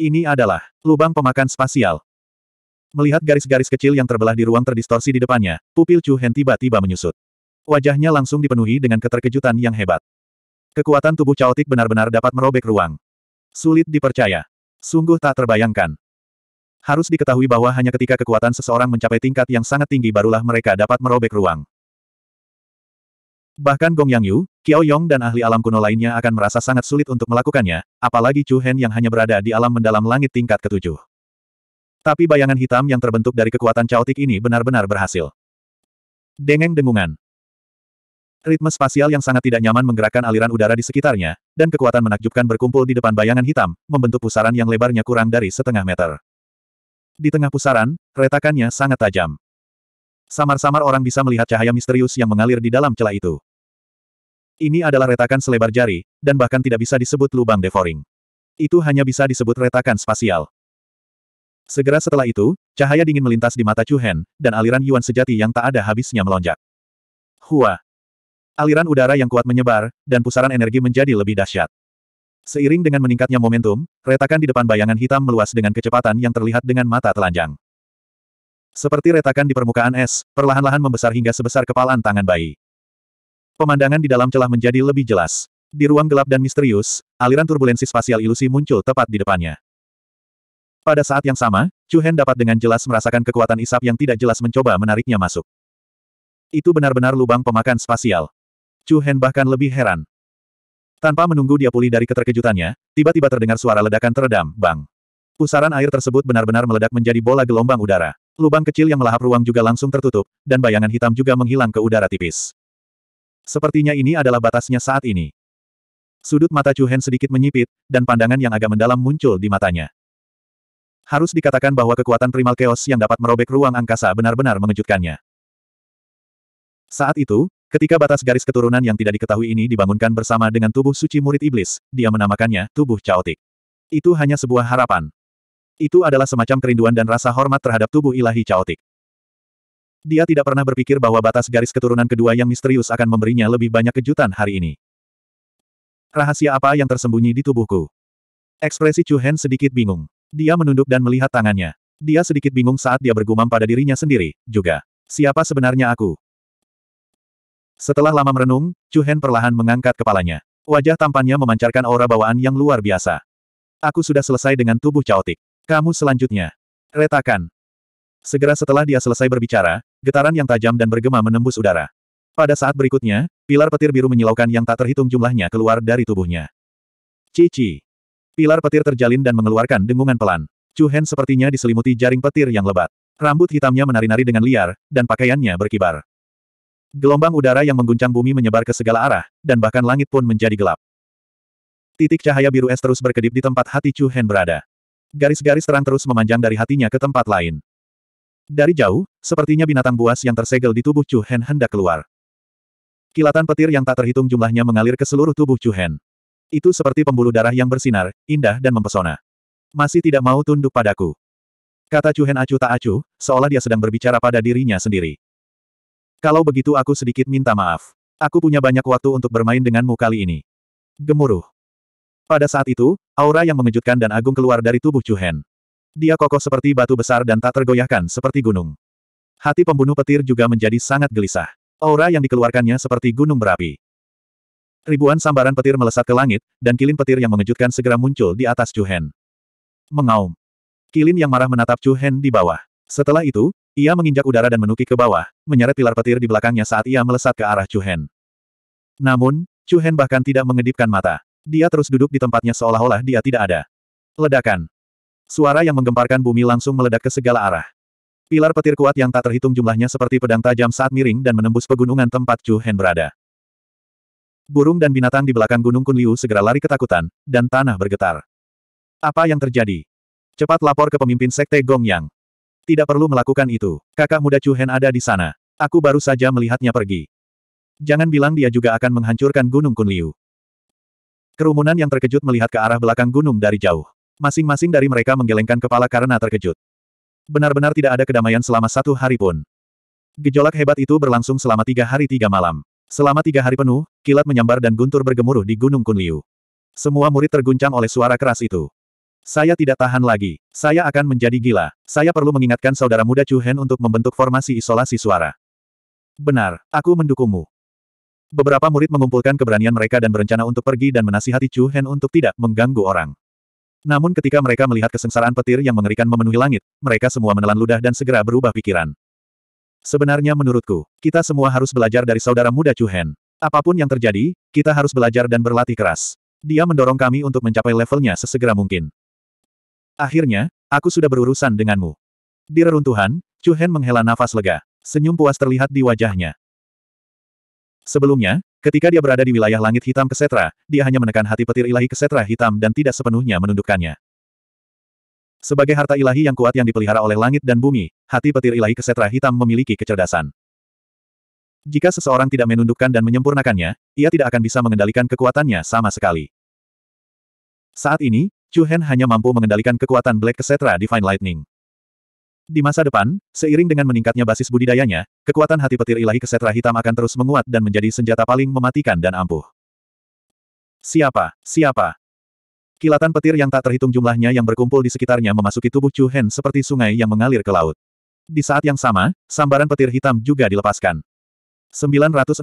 Ini adalah lubang pemakan spasial. Melihat garis-garis kecil yang terbelah di ruang terdistorsi di depannya, pupil Chu Hen tiba-tiba menyusut. Wajahnya langsung dipenuhi dengan keterkejutan yang hebat. Kekuatan tubuh caotik benar-benar dapat merobek ruang. Sulit dipercaya. Sungguh tak terbayangkan. Harus diketahui bahwa hanya ketika kekuatan seseorang mencapai tingkat yang sangat tinggi barulah mereka dapat merobek ruang. Bahkan Gong Yang Yu, Qiao Yong dan ahli alam kuno lainnya akan merasa sangat sulit untuk melakukannya, apalagi Chu Hen yang hanya berada di alam mendalam langit tingkat ketujuh. Tapi bayangan hitam yang terbentuk dari kekuatan caotik ini benar-benar berhasil. Dengeng dengungan. Ritme spasial yang sangat tidak nyaman menggerakkan aliran udara di sekitarnya, dan kekuatan menakjubkan berkumpul di depan bayangan hitam, membentuk pusaran yang lebarnya kurang dari setengah meter. Di tengah pusaran, retakannya sangat tajam. Samar-samar orang bisa melihat cahaya misterius yang mengalir di dalam celah itu. Ini adalah retakan selebar jari, dan bahkan tidak bisa disebut lubang devouring. Itu hanya bisa disebut retakan spasial. Segera setelah itu, cahaya dingin melintas di mata Chu Hen, dan aliran Yuan sejati yang tak ada habisnya melonjak. Hua! Aliran udara yang kuat menyebar, dan pusaran energi menjadi lebih dahsyat. Seiring dengan meningkatnya momentum, retakan di depan bayangan hitam meluas dengan kecepatan yang terlihat dengan mata telanjang. Seperti retakan di permukaan es, perlahan-lahan membesar hingga sebesar kepalan tangan bayi. Pemandangan di dalam celah menjadi lebih jelas. Di ruang gelap dan misterius, aliran turbulensi spasial ilusi muncul tepat di depannya. Pada saat yang sama, Chu Hen dapat dengan jelas merasakan kekuatan isap yang tidak jelas mencoba menariknya masuk. Itu benar-benar lubang pemakan spasial. Chu Hen bahkan lebih heran. Tanpa menunggu dia pulih dari keterkejutannya, tiba-tiba terdengar suara ledakan teredam, bang. Pusaran air tersebut benar-benar meledak menjadi bola gelombang udara. Lubang kecil yang melahap ruang juga langsung tertutup, dan bayangan hitam juga menghilang ke udara tipis. Sepertinya ini adalah batasnya saat ini. Sudut mata Chu Hen sedikit menyipit, dan pandangan yang agak mendalam muncul di matanya. Harus dikatakan bahwa kekuatan primal chaos yang dapat merobek ruang angkasa benar-benar mengejutkannya. Saat itu, ketika batas garis keturunan yang tidak diketahui ini dibangunkan bersama dengan tubuh suci murid iblis, dia menamakannya tubuh Chaotic. Itu hanya sebuah harapan. Itu adalah semacam kerinduan dan rasa hormat terhadap tubuh ilahi Chaotic. Dia tidak pernah berpikir bahwa batas garis keturunan kedua yang misterius akan memberinya lebih banyak kejutan hari ini. Rahasia apa yang tersembunyi di tubuhku? Ekspresi Chu Hen sedikit bingung. Dia menunduk dan melihat tangannya. Dia sedikit bingung saat dia bergumam pada dirinya sendiri, juga. Siapa sebenarnya aku? Setelah lama merenung, Chu Hen perlahan mengangkat kepalanya. Wajah tampannya memancarkan aura bawaan yang luar biasa. Aku sudah selesai dengan tubuh caotik. Kamu selanjutnya. Retakan. Segera setelah dia selesai berbicara, Getaran yang tajam dan bergema menembus udara. Pada saat berikutnya, pilar petir biru menyilaukan yang tak terhitung jumlahnya keluar dari tubuhnya. Cici. Pilar petir terjalin dan mengeluarkan dengungan pelan. Chu Hen sepertinya diselimuti jaring petir yang lebat. Rambut hitamnya menari-nari dengan liar, dan pakaiannya berkibar. Gelombang udara yang mengguncang bumi menyebar ke segala arah, dan bahkan langit pun menjadi gelap. Titik cahaya biru es terus berkedip di tempat hati Chu Hen berada. Garis-garis terang terus memanjang dari hatinya ke tempat lain. Dari jauh, sepertinya binatang buas yang tersegel di tubuh Chu Hen hendak keluar. Kilatan petir yang tak terhitung jumlahnya mengalir ke seluruh tubuh Chu Hen. Itu seperti pembuluh darah yang bersinar, indah dan mempesona. Masih tidak mau tunduk padaku. Kata Chu Hen acuh tak acuh, seolah dia sedang berbicara pada dirinya sendiri. Kalau begitu aku sedikit minta maaf. Aku punya banyak waktu untuk bermain denganmu kali ini. Gemuruh. Pada saat itu, aura yang mengejutkan dan agung keluar dari tubuh Chu Hen. Dia kokoh seperti batu besar dan tak tergoyahkan seperti gunung. Hati pembunuh petir juga menjadi sangat gelisah. Aura yang dikeluarkannya seperti gunung berapi. Ribuan sambaran petir melesat ke langit, dan kilin petir yang mengejutkan segera muncul di atas Chu Hen. Mengaum. Kilin yang marah menatap Chu Hen di bawah. Setelah itu, ia menginjak udara dan menukik ke bawah, menyeret pilar petir di belakangnya saat ia melesat ke arah Chu Hen. Namun, Chu Hen bahkan tidak mengedipkan mata. Dia terus duduk di tempatnya seolah-olah dia tidak ada. Ledakan. Suara yang menggemparkan bumi langsung meledak ke segala arah. Pilar petir kuat yang tak terhitung jumlahnya seperti pedang tajam saat miring dan menembus pegunungan tempat Chu Hen berada. Burung dan binatang di belakang Gunung Kunliu segera lari ketakutan, dan tanah bergetar. Apa yang terjadi? Cepat lapor ke pemimpin Sekte Gong Yang. Tidak perlu melakukan itu, kakak muda Chu Hen ada di sana. Aku baru saja melihatnya pergi. Jangan bilang dia juga akan menghancurkan Gunung Kunliu. Kerumunan yang terkejut melihat ke arah belakang gunung dari jauh. Masing-masing dari mereka menggelengkan kepala karena terkejut. Benar-benar tidak ada kedamaian selama satu hari pun. Gejolak hebat itu berlangsung selama tiga hari tiga malam. Selama tiga hari penuh, kilat menyambar dan guntur bergemuruh di Gunung Kunliu. Semua murid terguncang oleh suara keras itu. Saya tidak tahan lagi. Saya akan menjadi gila. Saya perlu mengingatkan saudara muda Chu Hen untuk membentuk formasi isolasi suara. Benar, aku mendukungmu. Beberapa murid mengumpulkan keberanian mereka dan berencana untuk pergi dan menasihati Chu Hen untuk tidak mengganggu orang. Namun ketika mereka melihat kesengsaraan petir yang mengerikan memenuhi langit, mereka semua menelan ludah dan segera berubah pikiran. Sebenarnya menurutku, kita semua harus belajar dari saudara muda Chu Hen. Apapun yang terjadi, kita harus belajar dan berlatih keras. Dia mendorong kami untuk mencapai levelnya sesegera mungkin. Akhirnya, aku sudah berurusan denganmu. Di reruntuhan, Chu Hen menghela nafas lega. Senyum puas terlihat di wajahnya. Sebelumnya, Ketika dia berada di wilayah langit hitam kesetra, dia hanya menekan hati petir ilahi kesetra hitam dan tidak sepenuhnya menundukkannya. Sebagai harta ilahi yang kuat yang dipelihara oleh langit dan bumi, hati petir ilahi kesetra hitam memiliki kecerdasan. Jika seseorang tidak menundukkan dan menyempurnakannya, ia tidak akan bisa mengendalikan kekuatannya sama sekali. Saat ini, Chu Hen hanya mampu mengendalikan kekuatan Black Kesetra Divine Lightning. Di masa depan, seiring dengan meningkatnya basis budidayanya, kekuatan hati petir ilahi kesetra hitam akan terus menguat dan menjadi senjata paling mematikan dan ampuh. Siapa? Siapa? Kilatan petir yang tak terhitung jumlahnya yang berkumpul di sekitarnya memasuki tubuh Chu Hen seperti sungai yang mengalir ke laut. Di saat yang sama, sambaran petir hitam juga dilepaskan. 962.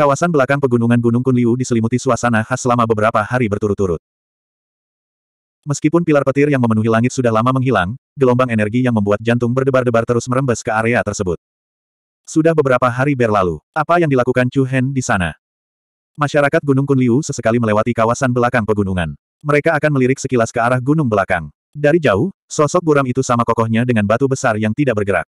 Kawasan belakang pegunungan Gunung Kunliu diselimuti suasana khas selama beberapa hari berturut-turut. Meskipun pilar petir yang memenuhi langit sudah lama menghilang, gelombang energi yang membuat jantung berdebar-debar terus merembes ke area tersebut. Sudah beberapa hari berlalu, apa yang dilakukan Chu Hen di sana? Masyarakat Gunung Kunliu sesekali melewati kawasan belakang pegunungan. Mereka akan melirik sekilas ke arah gunung belakang. Dari jauh, sosok buram itu sama kokohnya dengan batu besar yang tidak bergerak.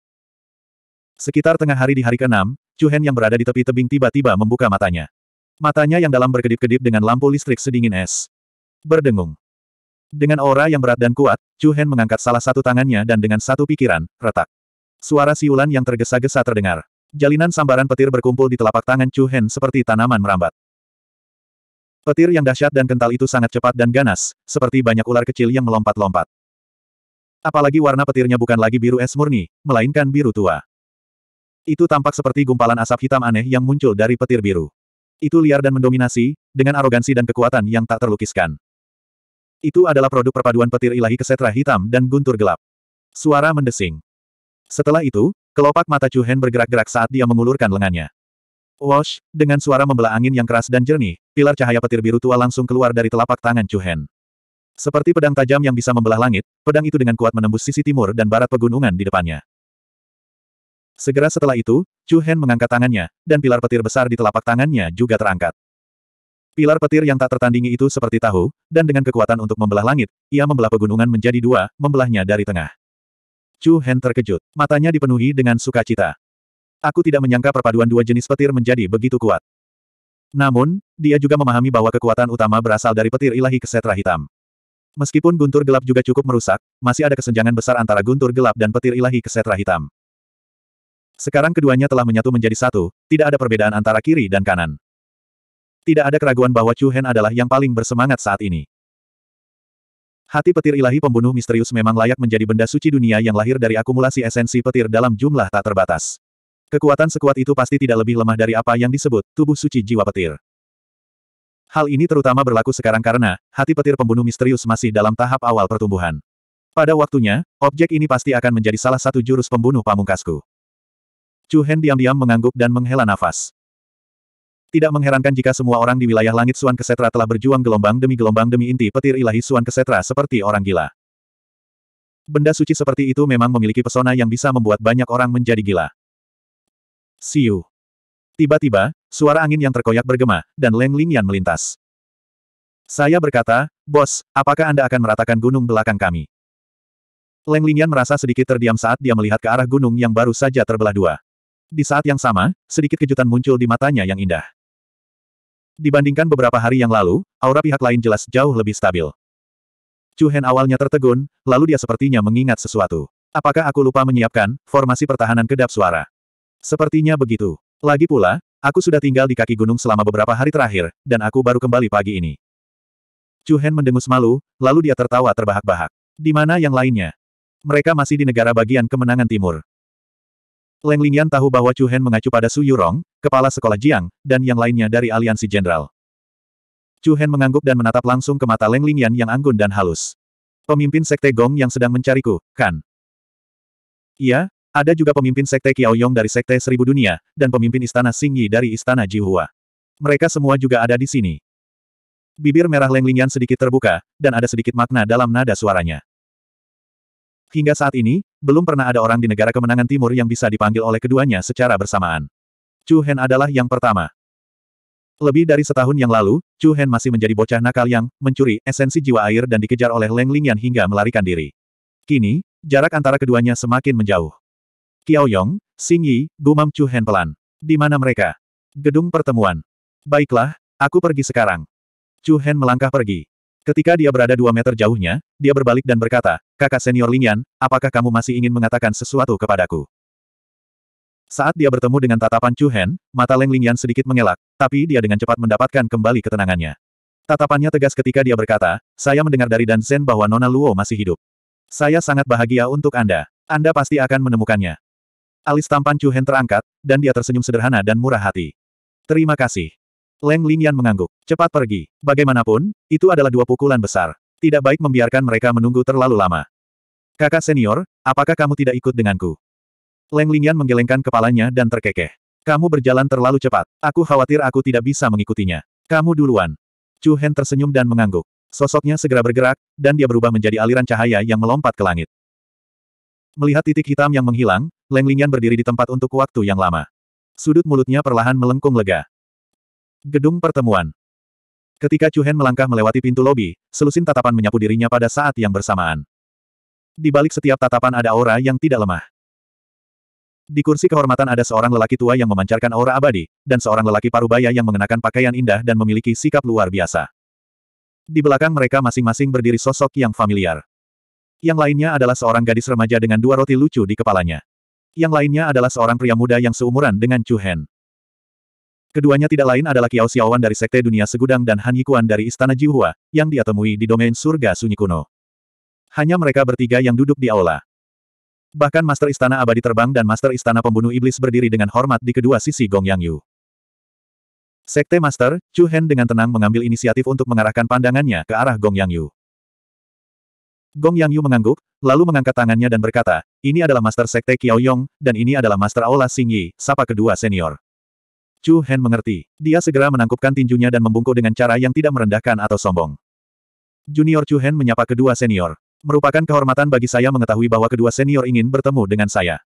Sekitar tengah hari di hari ke-6, Chu Hen yang berada di tepi tebing tiba-tiba membuka matanya. Matanya yang dalam berkedip-kedip dengan lampu listrik sedingin es. Berdengung. Dengan aura yang berat dan kuat, Chu Hen mengangkat salah satu tangannya dan dengan satu pikiran, retak. Suara siulan yang tergesa-gesa terdengar. Jalinan sambaran petir berkumpul di telapak tangan Chu Hen seperti tanaman merambat. Petir yang dahsyat dan kental itu sangat cepat dan ganas, seperti banyak ular kecil yang melompat-lompat. Apalagi warna petirnya bukan lagi biru es murni, melainkan biru tua. Itu tampak seperti gumpalan asap hitam aneh yang muncul dari petir biru. Itu liar dan mendominasi, dengan arogansi dan kekuatan yang tak terlukiskan. Itu adalah produk perpaduan petir ilahi kesetra hitam dan guntur gelap. Suara mendesing. Setelah itu, kelopak mata Chu Hen bergerak-gerak saat dia mengulurkan lengannya. Wash, dengan suara membelah angin yang keras dan jernih, pilar cahaya petir biru tua langsung keluar dari telapak tangan Chu Hen. Seperti pedang tajam yang bisa membelah langit, pedang itu dengan kuat menembus sisi timur dan barat pegunungan di depannya. Segera setelah itu, Chu Hen mengangkat tangannya, dan pilar petir besar di telapak tangannya juga terangkat. Pilar petir yang tak tertandingi itu seperti tahu, dan dengan kekuatan untuk membelah langit, ia membelah pegunungan menjadi dua, membelahnya dari tengah. Chu Hen terkejut, matanya dipenuhi dengan sukacita. Aku tidak menyangka perpaduan dua jenis petir menjadi begitu kuat. Namun, dia juga memahami bahwa kekuatan utama berasal dari petir ilahi kesetra hitam. Meskipun guntur gelap juga cukup merusak, masih ada kesenjangan besar antara guntur gelap dan petir ilahi kesetra hitam. Sekarang keduanya telah menyatu menjadi satu, tidak ada perbedaan antara kiri dan kanan. Tidak ada keraguan bahwa Chu Hen adalah yang paling bersemangat saat ini. Hati petir ilahi pembunuh misterius memang layak menjadi benda suci dunia yang lahir dari akumulasi esensi petir dalam jumlah tak terbatas. Kekuatan sekuat itu pasti tidak lebih lemah dari apa yang disebut tubuh suci jiwa petir. Hal ini terutama berlaku sekarang karena hati petir pembunuh misterius masih dalam tahap awal pertumbuhan. Pada waktunya, objek ini pasti akan menjadi salah satu jurus pembunuh pamungkasku. Chu Hen diam-diam mengangguk dan menghela nafas. Tidak mengherankan jika semua orang di wilayah langit Suan Kesetra telah berjuang gelombang demi gelombang demi inti petir ilahi Suan Kesetra seperti orang gila. Benda suci seperti itu memang memiliki pesona yang bisa membuat banyak orang menjadi gila. Siu. Tiba-tiba, suara angin yang terkoyak bergema, dan Leng Lingyan melintas. Saya berkata, Bos, apakah Anda akan meratakan gunung belakang kami? Leng Lingyan merasa sedikit terdiam saat dia melihat ke arah gunung yang baru saja terbelah dua. Di saat yang sama, sedikit kejutan muncul di matanya yang indah. Dibandingkan beberapa hari yang lalu, aura pihak lain jelas jauh lebih stabil. Chu Hen awalnya tertegun, lalu dia sepertinya mengingat sesuatu. Apakah aku lupa menyiapkan formasi pertahanan kedap suara? Sepertinya begitu. Lagi pula, aku sudah tinggal di kaki gunung selama beberapa hari terakhir, dan aku baru kembali pagi ini. Chu Hen mendengus malu, lalu dia tertawa terbahak-bahak. Di mana yang lainnya? Mereka masih di negara bagian kemenangan timur. Leng Lingyan tahu bahwa Chu Hen mengacu pada Su Yurong, kepala sekolah Jiang, dan yang lainnya dari aliansi jenderal. Chu Hen mengangguk dan menatap langsung ke mata Leng Lingyan yang anggun dan halus. Pemimpin sekte Gong yang sedang mencariku, kan? Iya, ada juga pemimpin sekte Kiao Yong dari sekte Seribu Dunia, dan pemimpin istana Yi dari istana Jihua. Mereka semua juga ada di sini. Bibir merah Leng Lingyan sedikit terbuka, dan ada sedikit makna dalam nada suaranya. Hingga saat ini, belum pernah ada orang di negara kemenangan timur yang bisa dipanggil oleh keduanya secara bersamaan. Chu Hen adalah yang pertama. Lebih dari setahun yang lalu, Chu Hen masih menjadi bocah nakal yang mencuri esensi jiwa air dan dikejar oleh Leng Lingyan hingga melarikan diri. Kini, jarak antara keduanya semakin menjauh. Qiao Yong, Xing Yi, gumam Chu Hen pelan. Di mana mereka? Gedung pertemuan. Baiklah, aku pergi sekarang. Chu Hen melangkah pergi. Ketika dia berada dua meter jauhnya, dia berbalik dan berkata, kakak senior Lingyan, apakah kamu masih ingin mengatakan sesuatu kepadaku? Saat dia bertemu dengan tatapan Chu Hen, mata Leng Lingyan sedikit mengelak, tapi dia dengan cepat mendapatkan kembali ketenangannya. Tatapannya tegas ketika dia berkata, saya mendengar dari Dan Zhen bahwa Nona Luo masih hidup. Saya sangat bahagia untuk Anda. Anda pasti akan menemukannya. Alis tampan Chu Hen terangkat, dan dia tersenyum sederhana dan murah hati. Terima kasih. Leng Lingyan mengangguk. Cepat pergi. Bagaimanapun, itu adalah dua pukulan besar. Tidak baik membiarkan mereka menunggu terlalu lama. Kakak senior, apakah kamu tidak ikut denganku? Leng Lingyan menggelengkan kepalanya dan terkekeh. Kamu berjalan terlalu cepat. Aku khawatir aku tidak bisa mengikutinya. Kamu duluan. Chu Hen tersenyum dan mengangguk. Sosoknya segera bergerak, dan dia berubah menjadi aliran cahaya yang melompat ke langit. Melihat titik hitam yang menghilang, Leng Lingyan berdiri di tempat untuk waktu yang lama. Sudut mulutnya perlahan melengkung lega. Gedung pertemuan. Ketika Chu Hen melangkah melewati pintu lobi, selusin tatapan menyapu dirinya pada saat yang bersamaan. Di balik setiap tatapan ada aura yang tidak lemah. Di kursi kehormatan ada seorang lelaki tua yang memancarkan aura abadi, dan seorang lelaki parubaya yang mengenakan pakaian indah dan memiliki sikap luar biasa. Di belakang mereka masing-masing berdiri sosok yang familiar. Yang lainnya adalah seorang gadis remaja dengan dua roti lucu di kepalanya. Yang lainnya adalah seorang pria muda yang seumuran dengan Chu Hen. Keduanya tidak lain adalah Qiao Xiaowan dari Sekte Dunia Segudang dan Han Yikuan dari Istana Jiuhua, yang dia temui di domain surga sunyi kuno. Hanya mereka bertiga yang duduk di aula. Bahkan Master Istana Abadi Terbang dan Master Istana Pembunuh Iblis berdiri dengan hormat di kedua sisi Gong Yang Yu. Sekte Master, Chu Hen dengan tenang mengambil inisiatif untuk mengarahkan pandangannya ke arah Gong Yang Yu. Gong Yang Yu mengangguk, lalu mengangkat tangannya dan berkata, ini adalah Master Sekte Kiao Yong, dan ini adalah Master Aula Sing Yi, sapa kedua senior. Chu Hen mengerti. Dia segera menangkupkan tinjunya dan membungkuk dengan cara yang tidak merendahkan atau sombong. Junior Chu Hen menyapa kedua senior. Merupakan kehormatan bagi saya mengetahui bahwa kedua senior ingin bertemu dengan saya.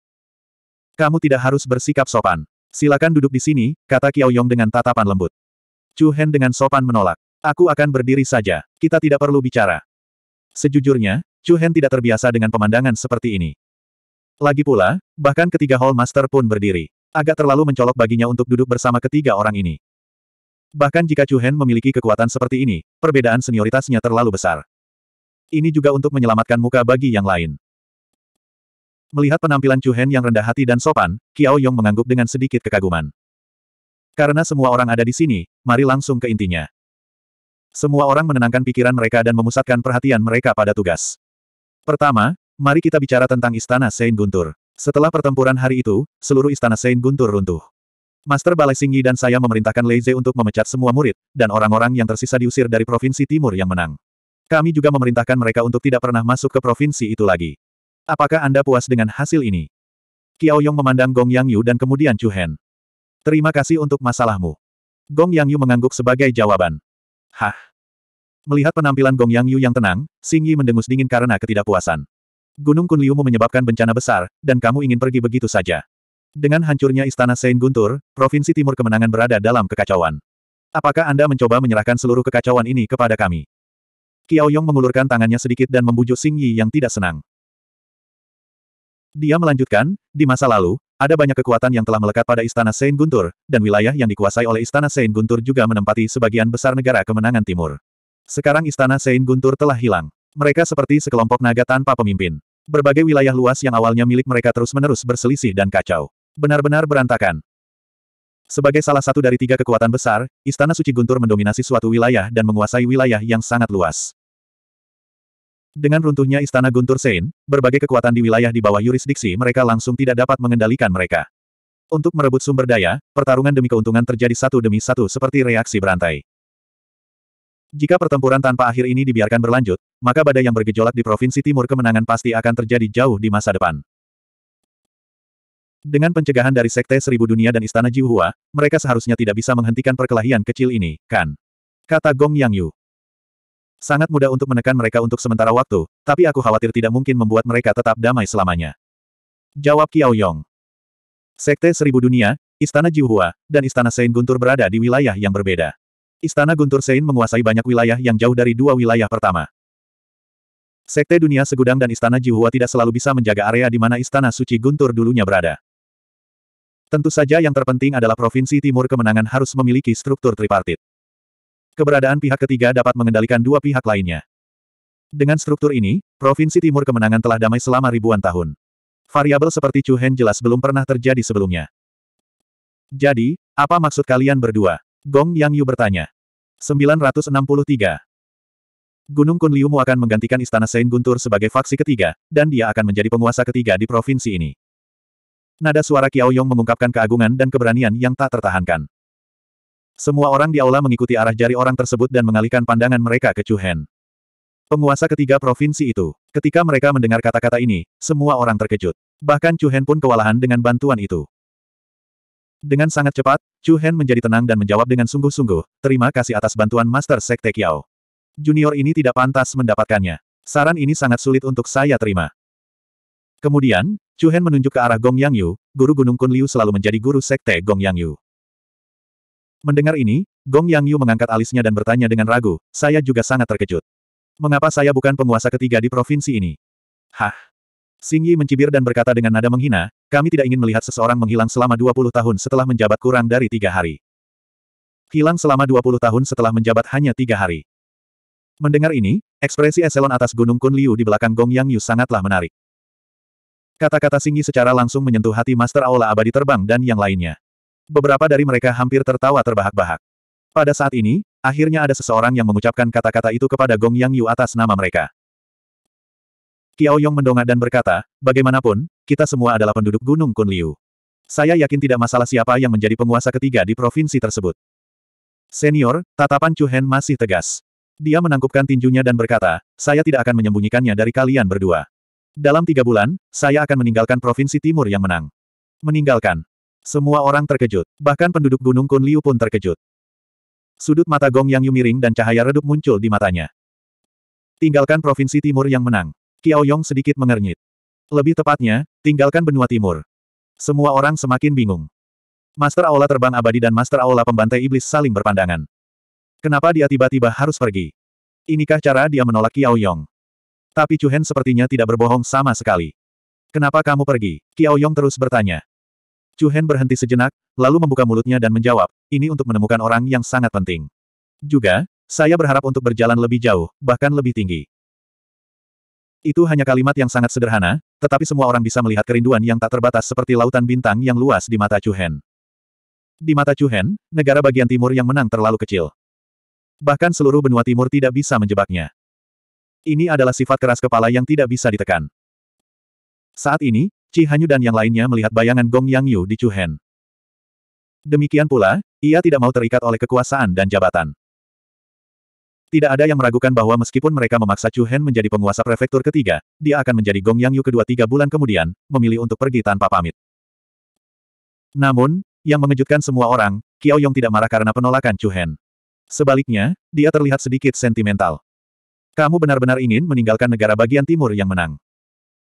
Kamu tidak harus bersikap sopan. Silakan duduk di sini, kata Kiao Yong dengan tatapan lembut. Chu Hen dengan sopan menolak. Aku akan berdiri saja. Kita tidak perlu bicara. Sejujurnya, Chu Hen tidak terbiasa dengan pemandangan seperti ini. Lagi pula, bahkan ketiga Hall Master pun berdiri. Agak terlalu mencolok baginya untuk duduk bersama ketiga orang ini. Bahkan jika Chu Hen memiliki kekuatan seperti ini, perbedaan senioritasnya terlalu besar. Ini juga untuk menyelamatkan muka bagi yang lain. Melihat penampilan Chu Hen yang rendah hati dan sopan, Kiao Yong mengangguk dengan sedikit kekaguman. Karena semua orang ada di sini, mari langsung ke intinya. Semua orang menenangkan pikiran mereka dan memusatkan perhatian mereka pada tugas. Pertama, mari kita bicara tentang Istana Saint Guntur. Setelah pertempuran hari itu, seluruh istana Saint Guntur runtuh. Master Balai Singyi dan saya memerintahkan Leize untuk memecat semua murid, dan orang-orang yang tersisa diusir dari Provinsi Timur yang menang. Kami juga memerintahkan mereka untuk tidak pernah masuk ke provinsi itu lagi. Apakah Anda puas dengan hasil ini? Kiao Yong memandang Gong Yang Yu dan kemudian Chu Hen. Terima kasih untuk masalahmu. Gong Yang Yu mengangguk sebagai jawaban. Hah. Melihat penampilan Gong Yang Yu yang tenang, Singyi Yi mendengus dingin karena ketidakpuasan. Gunung Kunliumu menyebabkan bencana besar, dan kamu ingin pergi begitu saja. Dengan hancurnya Istana Sein Guntur, Provinsi Timur Kemenangan berada dalam kekacauan. Apakah Anda mencoba menyerahkan seluruh kekacauan ini kepada kami? Kiao Yong mengulurkan tangannya sedikit dan membujuk Xing Yi yang tidak senang. Dia melanjutkan, di masa lalu, ada banyak kekuatan yang telah melekat pada Istana Sein Guntur, dan wilayah yang dikuasai oleh Istana Sein Guntur juga menempati sebagian besar negara kemenangan timur. Sekarang Istana Sein Guntur telah hilang. Mereka seperti sekelompok naga tanpa pemimpin. Berbagai wilayah luas yang awalnya milik mereka terus-menerus berselisih dan kacau. Benar-benar berantakan. Sebagai salah satu dari tiga kekuatan besar, Istana Suci Guntur mendominasi suatu wilayah dan menguasai wilayah yang sangat luas. Dengan runtuhnya Istana Guntur Sein, berbagai kekuatan di wilayah di bawah yurisdiksi mereka langsung tidak dapat mengendalikan mereka. Untuk merebut sumber daya, pertarungan demi keuntungan terjadi satu demi satu seperti reaksi berantai. Jika pertempuran tanpa akhir ini dibiarkan berlanjut, maka badai yang bergejolak di Provinsi Timur kemenangan pasti akan terjadi jauh di masa depan. Dengan pencegahan dari Sekte Seribu Dunia dan Istana Jiuhua, mereka seharusnya tidak bisa menghentikan perkelahian kecil ini, kan? Kata Gong Yang Yu. Sangat mudah untuk menekan mereka untuk sementara waktu, tapi aku khawatir tidak mungkin membuat mereka tetap damai selamanya. Jawab Kiao Yong. Sekte Seribu Dunia, Istana Jiuhua, dan Istana Sein Guntur berada di wilayah yang berbeda. Istana Guntur Sein menguasai banyak wilayah yang jauh dari dua wilayah pertama. Sekte Dunia Segudang dan Istana Jiuhua tidak selalu bisa menjaga area di mana Istana Suci Guntur dulunya berada. Tentu saja yang terpenting adalah Provinsi Timur Kemenangan harus memiliki struktur tripartit. Keberadaan pihak ketiga dapat mengendalikan dua pihak lainnya. Dengan struktur ini, Provinsi Timur Kemenangan telah damai selama ribuan tahun. Variabel seperti Chu Hen jelas belum pernah terjadi sebelumnya. Jadi, apa maksud kalian berdua? Gong Yang Yu bertanya. 963. Gunung mu akan menggantikan Istana Saint Guntur sebagai faksi ketiga, dan dia akan menjadi penguasa ketiga di provinsi ini. Nada suara Kiao Yong mengungkapkan keagungan dan keberanian yang tak tertahankan. Semua orang di aula mengikuti arah jari orang tersebut dan mengalihkan pandangan mereka ke Chu Hen. Penguasa ketiga provinsi itu. Ketika mereka mendengar kata-kata ini, semua orang terkejut. Bahkan Chu Hen pun kewalahan dengan bantuan itu. Dengan sangat cepat, Chu Hen menjadi tenang dan menjawab dengan sungguh-sungguh, terima kasih atas bantuan Master Sekte Kiao. Junior ini tidak pantas mendapatkannya. Saran ini sangat sulit untuk saya terima. Kemudian, Chu Hen menunjuk ke arah Gong Yang Yu, guru Gunung Kun Liu selalu menjadi guru Sekte Gong Yang Yu. Mendengar ini, Gong Yang Yu mengangkat alisnya dan bertanya dengan ragu, saya juga sangat terkejut. Mengapa saya bukan penguasa ketiga di provinsi ini? Hah, Xing Yi mencibir dan berkata dengan nada menghina, kami tidak ingin melihat seseorang menghilang selama 20 tahun setelah menjabat kurang dari tiga hari. Hilang selama 20 tahun setelah menjabat hanya tiga hari. Mendengar ini, ekspresi eselon atas Gunung Kun Liu di belakang Gong Yang Yu sangatlah menarik. Kata-kata Xing Yi secara langsung menyentuh hati Master Aula Abadi Terbang dan yang lainnya. Beberapa dari mereka hampir tertawa terbahak-bahak. Pada saat ini, akhirnya ada seseorang yang mengucapkan kata-kata itu kepada Gong Yang Yu atas nama mereka. Kiao Yong mendongak dan berkata, bagaimanapun, kita semua adalah penduduk Gunung Kunliu. Saya yakin tidak masalah siapa yang menjadi penguasa ketiga di provinsi tersebut. Senior, tatapan Chu Hen masih tegas. Dia menangkupkan tinjunya dan berkata, saya tidak akan menyembunyikannya dari kalian berdua. Dalam tiga bulan, saya akan meninggalkan provinsi timur yang menang. Meninggalkan. Semua orang terkejut, bahkan penduduk Gunung Kunliu pun terkejut. Sudut mata Gong Yang Yumiring dan cahaya redup muncul di matanya. Tinggalkan provinsi timur yang menang. Kiao Yong sedikit mengernyit. Lebih tepatnya, tinggalkan benua timur. Semua orang semakin bingung. Master Aula Terbang Abadi dan Master Aula Pembantai Iblis saling berpandangan. Kenapa dia tiba-tiba harus pergi? Inikah cara dia menolak Kiao Yong? Tapi Chu Hen sepertinya tidak berbohong sama sekali. Kenapa kamu pergi? Kiao Yong terus bertanya. Chu Hen berhenti sejenak, lalu membuka mulutnya dan menjawab, ini untuk menemukan orang yang sangat penting. Juga, saya berharap untuk berjalan lebih jauh, bahkan lebih tinggi. Itu hanya kalimat yang sangat sederhana, tetapi semua orang bisa melihat kerinduan yang tak terbatas seperti lautan bintang yang luas di mata Chu Hen. Di mata Chu Hen, negara bagian timur yang menang terlalu kecil. Bahkan seluruh benua timur tidak bisa menjebaknya. Ini adalah sifat keras kepala yang tidak bisa ditekan. Saat ini, Chi Hanyu dan yang lainnya melihat bayangan Gong Yang Yu di Hen. Demikian pula, ia tidak mau terikat oleh kekuasaan dan jabatan. Tidak ada yang meragukan bahwa meskipun mereka memaksa Chu Hen menjadi penguasa prefektur ketiga, dia akan menjadi Gong Yang Yu kedua tiga bulan kemudian, memilih untuk pergi tanpa pamit. Namun, yang mengejutkan semua orang, Qiao Yong tidak marah karena penolakan Chu Hen. Sebaliknya, dia terlihat sedikit sentimental. Kamu benar-benar ingin meninggalkan negara bagian timur yang menang.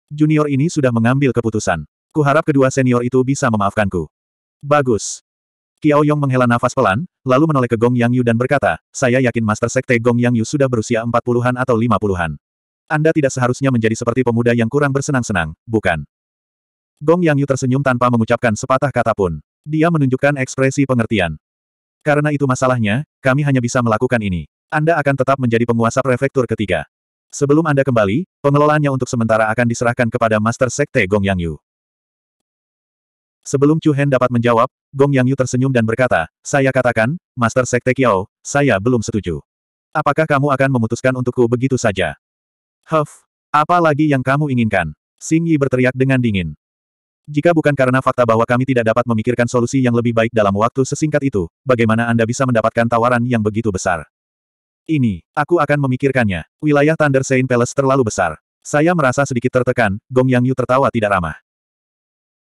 Junior ini sudah mengambil keputusan. Kuharap kedua senior itu bisa memaafkanku. Bagus. Kiao Yong menghela nafas pelan, lalu menoleh ke Gong Yang Yu dan berkata, saya yakin Master Sekte Gong Yang Yu sudah berusia empat puluhan atau lima puluhan. Anda tidak seharusnya menjadi seperti pemuda yang kurang bersenang-senang, bukan? Gong Yang Yu tersenyum tanpa mengucapkan sepatah kata pun. Dia menunjukkan ekspresi pengertian. Karena itu masalahnya, kami hanya bisa melakukan ini. Anda akan tetap menjadi penguasa prefektur ketiga. Sebelum Anda kembali, pengelolaannya untuk sementara akan diserahkan kepada Master Sekte Gong Yang Yu. Sebelum Chu Hen dapat menjawab, Gong Yang Yu tersenyum dan berkata, saya katakan, Master Sekte Kiao, saya belum setuju. Apakah kamu akan memutuskan untukku begitu saja? Huff, apa lagi yang kamu inginkan? Xing Yi berteriak dengan dingin. Jika bukan karena fakta bahwa kami tidak dapat memikirkan solusi yang lebih baik dalam waktu sesingkat itu, bagaimana Anda bisa mendapatkan tawaran yang begitu besar? Ini, aku akan memikirkannya. Wilayah Thunder Saint Palace terlalu besar. Saya merasa sedikit tertekan, Gong Yang Yu tertawa tidak ramah.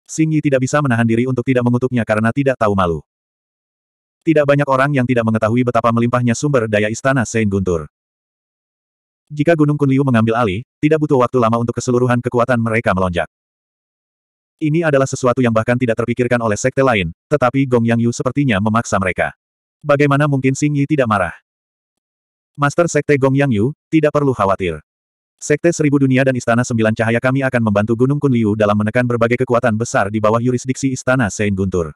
Xing Yi tidak bisa menahan diri untuk tidak mengutuknya karena tidak tahu malu. Tidak banyak orang yang tidak mengetahui betapa melimpahnya sumber daya istana Saint Guntur. Jika Gunung Kunliu mengambil alih, tidak butuh waktu lama untuk keseluruhan kekuatan mereka melonjak. Ini adalah sesuatu yang bahkan tidak terpikirkan oleh sekte lain, tetapi Gong Yang Yu sepertinya memaksa mereka. Bagaimana mungkin Xing Yi tidak marah? Master Sekte Gong Yang Yu, tidak perlu khawatir. Sekte Seribu Dunia dan Istana Sembilan Cahaya kami akan membantu Gunung Kunliu dalam menekan berbagai kekuatan besar di bawah yurisdiksi Istana Sein Guntur.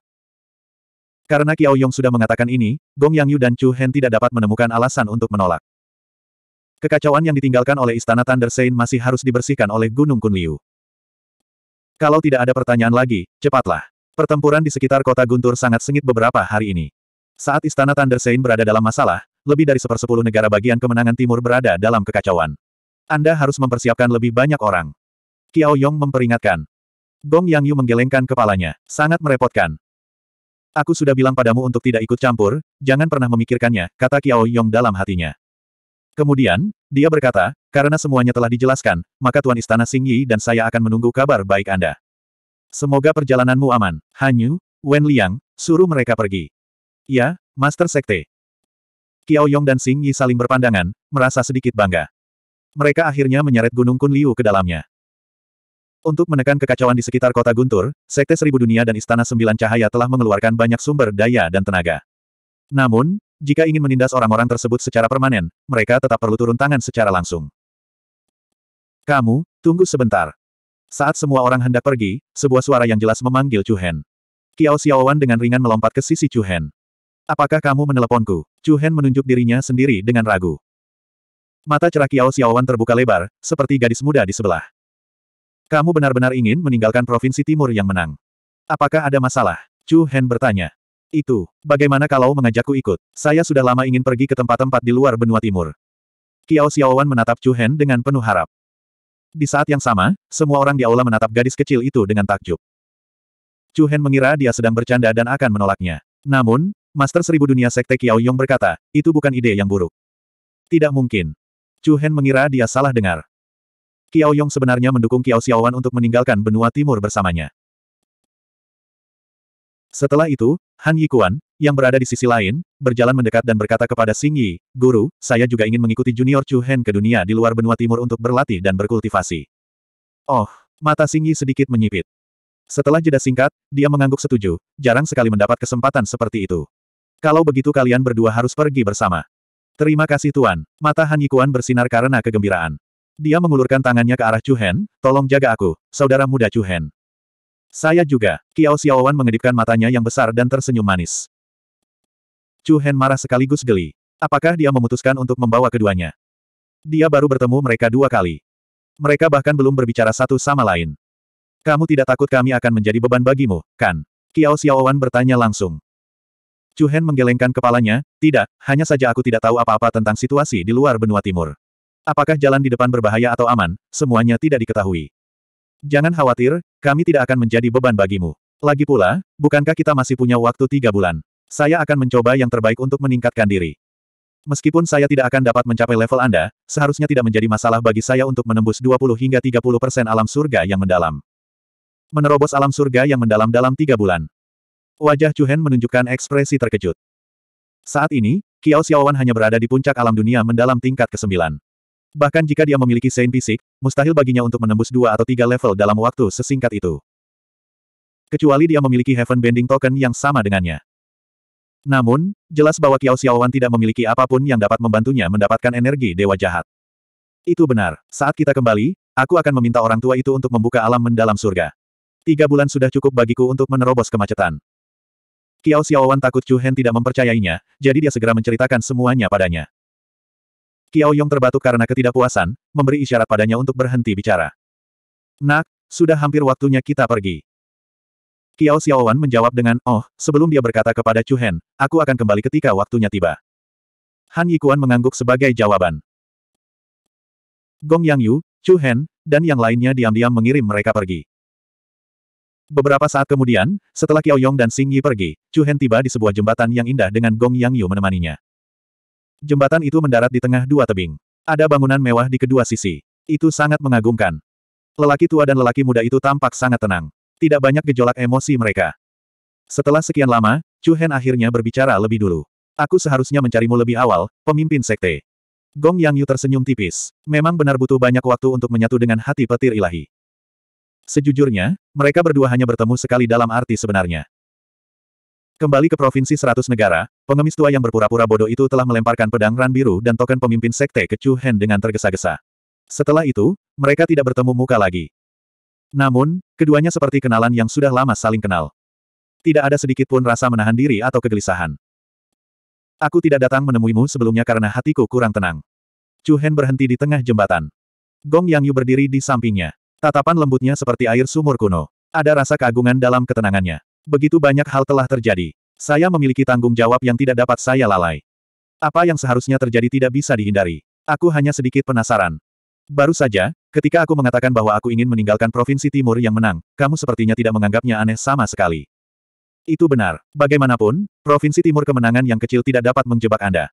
Karena Kiao Yong sudah mengatakan ini, Gong Yang Yu dan Chu Hen tidak dapat menemukan alasan untuk menolak. Kekacauan yang ditinggalkan oleh Istana Thunder Sein masih harus dibersihkan oleh Gunung Kunliu. Kalau tidak ada pertanyaan lagi, cepatlah. Pertempuran di sekitar kota Guntur sangat sengit beberapa hari ini. Saat Istana Thunder Sein berada dalam masalah, lebih dari sepersepuluh negara bagian kemenangan timur berada dalam kekacauan. Anda harus mempersiapkan lebih banyak orang. Kiao Yong memperingatkan. Gong Yang Yu menggelengkan kepalanya. Sangat merepotkan. Aku sudah bilang padamu untuk tidak ikut campur, jangan pernah memikirkannya, kata Kiao Yong dalam hatinya. Kemudian, dia berkata, karena semuanya telah dijelaskan, maka Tuan Istana Sing Yi dan saya akan menunggu kabar baik Anda. Semoga perjalananmu aman. Hanyu, Wen Liang, suruh mereka pergi. Ya, Master Sekte. Kiao Yong dan Sing Yi saling berpandangan, merasa sedikit bangga. Mereka akhirnya menyeret Gunung Kunliu ke dalamnya. Untuk menekan kekacauan di sekitar kota Guntur, Sekte Seribu Dunia dan Istana Sembilan Cahaya telah mengeluarkan banyak sumber daya dan tenaga. Namun, jika ingin menindas orang-orang tersebut secara permanen, mereka tetap perlu turun tangan secara langsung. Kamu, tunggu sebentar. Saat semua orang hendak pergi, sebuah suara yang jelas memanggil Chu Hen. Kiao Xiaowan dengan ringan melompat ke sisi Chu Hen. Apakah kamu meneleponku? Chu Hen menunjuk dirinya sendiri dengan ragu. Mata cerah Kiao Xiaowan terbuka lebar, seperti gadis muda di sebelah. Kamu benar-benar ingin meninggalkan Provinsi Timur yang menang. Apakah ada masalah? Chu Hen bertanya. Itu, bagaimana kalau mengajakku ikut? Saya sudah lama ingin pergi ke tempat-tempat di luar benua timur. Kiao Xiaowan menatap Chu Hen dengan penuh harap. Di saat yang sama, semua orang di aula menatap gadis kecil itu dengan takjub. Chu Hen mengira dia sedang bercanda dan akan menolaknya. Namun, Master Seribu Dunia Sekte Kiao Yong berkata, itu bukan ide yang buruk. Tidak mungkin. Chu Hen mengira dia salah dengar. Qiao Yong sebenarnya mendukung Qiao Xiaowan untuk meninggalkan benua timur bersamanya. Setelah itu, Han Yikuan, yang berada di sisi lain, berjalan mendekat dan berkata kepada Xing Yi, Guru, saya juga ingin mengikuti Junior Chu Hen ke dunia di luar benua timur untuk berlatih dan berkultivasi. Oh, mata Xing Yi sedikit menyipit. Setelah jeda singkat, dia mengangguk setuju, jarang sekali mendapat kesempatan seperti itu. Kalau begitu kalian berdua harus pergi bersama. Terima kasih Tuan. Mata Han Yikuan bersinar karena kegembiraan. Dia mengulurkan tangannya ke arah Chu Hen, tolong jaga aku, saudara muda Chu Hen. Saya juga, Kiao Xiaowan mengedipkan matanya yang besar dan tersenyum manis. Chu Hen marah sekaligus geli. Apakah dia memutuskan untuk membawa keduanya? Dia baru bertemu mereka dua kali. Mereka bahkan belum berbicara satu sama lain. Kamu tidak takut kami akan menjadi beban bagimu, kan? Kiao Xiaowan bertanya langsung. Chu Hen menggelengkan kepalanya, tidak, hanya saja aku tidak tahu apa-apa tentang situasi di luar benua timur. Apakah jalan di depan berbahaya atau aman, semuanya tidak diketahui. Jangan khawatir, kami tidak akan menjadi beban bagimu. Lagi pula, bukankah kita masih punya waktu tiga bulan? Saya akan mencoba yang terbaik untuk meningkatkan diri. Meskipun saya tidak akan dapat mencapai level Anda, seharusnya tidak menjadi masalah bagi saya untuk menembus 20 hingga 30 persen alam surga yang mendalam. Menerobos alam surga yang mendalam dalam tiga bulan. Wajah Hen menunjukkan ekspresi terkejut. Saat ini, Kiao Xiaowan hanya berada di puncak alam dunia mendalam tingkat ke-9. Bahkan jika dia memiliki Saint Fisik, mustahil baginya untuk menembus dua atau tiga level dalam waktu sesingkat itu. Kecuali dia memiliki Heaven Bending Token yang sama dengannya. Namun, jelas bahwa Kiao Xiaowan tidak memiliki apapun yang dapat membantunya mendapatkan energi Dewa Jahat. Itu benar. Saat kita kembali, aku akan meminta orang tua itu untuk membuka alam mendalam surga. Tiga bulan sudah cukup bagiku untuk menerobos kemacetan. Kiao Xiaowan takut Chu Hen tidak mempercayainya, jadi dia segera menceritakan semuanya padanya. Kiao Yong terbatuk karena ketidakpuasan, memberi isyarat padanya untuk berhenti bicara. Nak, sudah hampir waktunya kita pergi. Kiao Xiaowan menjawab dengan, oh, sebelum dia berkata kepada Chu Hen, aku akan kembali ketika waktunya tiba. Han Yikuan mengangguk sebagai jawaban. Gong Yang Yu, Chu Hen, dan yang lainnya diam-diam mengirim mereka pergi. Beberapa saat kemudian, setelah Qiao Yong dan Xing Yi pergi, Chu Hen tiba di sebuah jembatan yang indah dengan Gong Yang Yu menemaninya. Jembatan itu mendarat di tengah dua tebing. Ada bangunan mewah di kedua sisi. Itu sangat mengagumkan. Lelaki tua dan lelaki muda itu tampak sangat tenang. Tidak banyak gejolak emosi mereka. Setelah sekian lama, Chu Hen akhirnya berbicara lebih dulu. Aku seharusnya mencarimu lebih awal, pemimpin sekte. Gong Yang Yu tersenyum tipis. Memang benar butuh banyak waktu untuk menyatu dengan hati petir ilahi. Sejujurnya, mereka berdua hanya bertemu sekali dalam arti sebenarnya. Kembali ke provinsi seratus negara, pengemis tua yang berpura-pura bodoh itu telah melemparkan pedang ran biru dan token pemimpin sekte ke Chu Hen dengan tergesa-gesa. Setelah itu, mereka tidak bertemu muka lagi. Namun, keduanya seperti kenalan yang sudah lama saling kenal. Tidak ada sedikit pun rasa menahan diri atau kegelisahan. Aku tidak datang menemuimu sebelumnya karena hatiku kurang tenang. Chu Hen berhenti di tengah jembatan. Gong Yang Yu berdiri di sampingnya. Tatapan lembutnya seperti air sumur kuno. Ada rasa keagungan dalam ketenangannya. Begitu banyak hal telah terjadi. Saya memiliki tanggung jawab yang tidak dapat saya lalai. Apa yang seharusnya terjadi tidak bisa dihindari. Aku hanya sedikit penasaran. Baru saja, ketika aku mengatakan bahwa aku ingin meninggalkan Provinsi Timur yang menang, kamu sepertinya tidak menganggapnya aneh sama sekali. Itu benar. Bagaimanapun, Provinsi Timur kemenangan yang kecil tidak dapat menjebak Anda.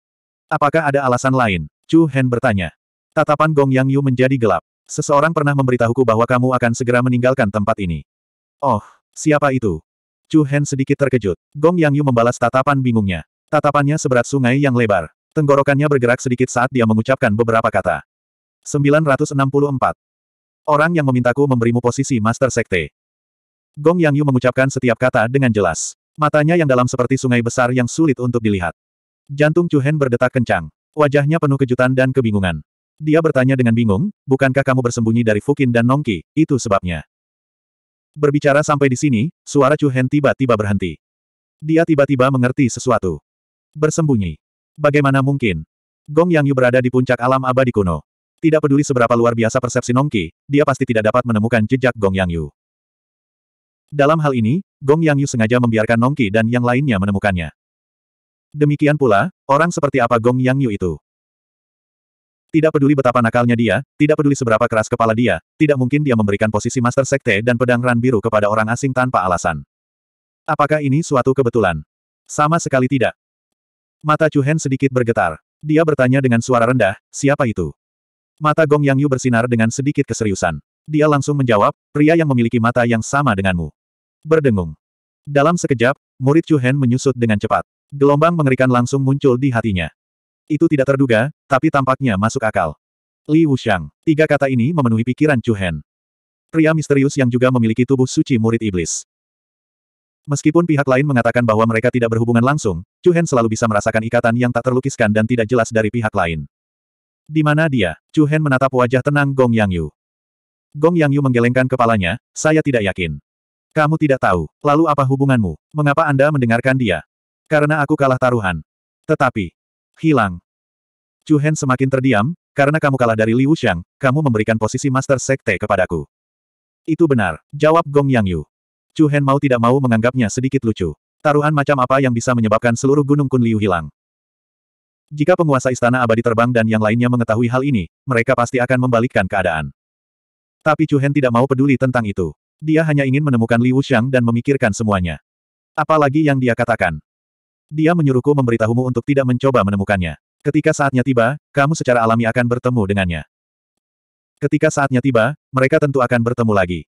Apakah ada alasan lain? Chu Hen bertanya. Tatapan Gong Yang Yu menjadi gelap. Seseorang pernah memberitahuku bahwa kamu akan segera meninggalkan tempat ini. Oh, siapa itu? Chu Hen sedikit terkejut. Gong Yang Yu membalas tatapan bingungnya. Tatapannya seberat sungai yang lebar. Tenggorokannya bergerak sedikit saat dia mengucapkan beberapa kata. 964. Orang yang memintaku memberimu posisi Master Sekte. Gong Yang Yu mengucapkan setiap kata dengan jelas. Matanya yang dalam seperti sungai besar yang sulit untuk dilihat. Jantung Chu Hen berdetak kencang. Wajahnya penuh kejutan dan kebingungan. Dia bertanya dengan bingung, bukankah kamu bersembunyi dari Fukin dan Nongki, itu sebabnya. Berbicara sampai di sini, suara Chu Hen tiba-tiba berhenti. Dia tiba-tiba mengerti sesuatu. Bersembunyi. Bagaimana mungkin? Gong Yang Yu berada di puncak alam abadi kuno. Tidak peduli seberapa luar biasa persepsi Nongki, dia pasti tidak dapat menemukan jejak Gong Yang Yu. Dalam hal ini, Gong Yang Yu sengaja membiarkan Nongki dan yang lainnya menemukannya. Demikian pula, orang seperti apa Gong Yang Yu itu. Tidak peduli betapa nakalnya dia, tidak peduli seberapa keras kepala dia, tidak mungkin dia memberikan posisi Master Sekte dan pedang ran biru kepada orang asing tanpa alasan. Apakah ini suatu kebetulan? Sama sekali tidak. Mata Chuhen sedikit bergetar. Dia bertanya dengan suara rendah, siapa itu? Mata Gong Yang Yu bersinar dengan sedikit keseriusan. Dia langsung menjawab, pria yang memiliki mata yang sama denganmu. Berdengung. Dalam sekejap, murid Chuhen menyusut dengan cepat. Gelombang mengerikan langsung muncul di hatinya. Itu tidak terduga, tapi tampaknya masuk akal. Li Wuxiang. Tiga kata ini memenuhi pikiran Chu Hen. Pria misterius yang juga memiliki tubuh suci murid iblis. Meskipun pihak lain mengatakan bahwa mereka tidak berhubungan langsung, Chu Hen selalu bisa merasakan ikatan yang tak terlukiskan dan tidak jelas dari pihak lain. Di mana dia? Chu Hen menatap wajah tenang Gong Yang Yu. Gong Yang Yu menggelengkan kepalanya, saya tidak yakin. Kamu tidak tahu. Lalu apa hubunganmu? Mengapa Anda mendengarkan dia? Karena aku kalah taruhan. Tetapi, Hilang. Chu Hen semakin terdiam, karena kamu kalah dari Liu Xiang, kamu memberikan posisi Master Sekte kepadaku. Itu benar, jawab Gong Yang Yu. Chu Hen mau tidak mau menganggapnya sedikit lucu. Taruhan macam apa yang bisa menyebabkan seluruh Gunung Kun Liu hilang? Jika penguasa istana abadi terbang dan yang lainnya mengetahui hal ini, mereka pasti akan membalikkan keadaan. Tapi Chu Hen tidak mau peduli tentang itu. Dia hanya ingin menemukan Liu Xiang dan memikirkan semuanya. Apalagi yang dia katakan. Dia menyuruhku memberitahumu untuk tidak mencoba menemukannya. Ketika saatnya tiba, kamu secara alami akan bertemu dengannya. Ketika saatnya tiba, mereka tentu akan bertemu lagi.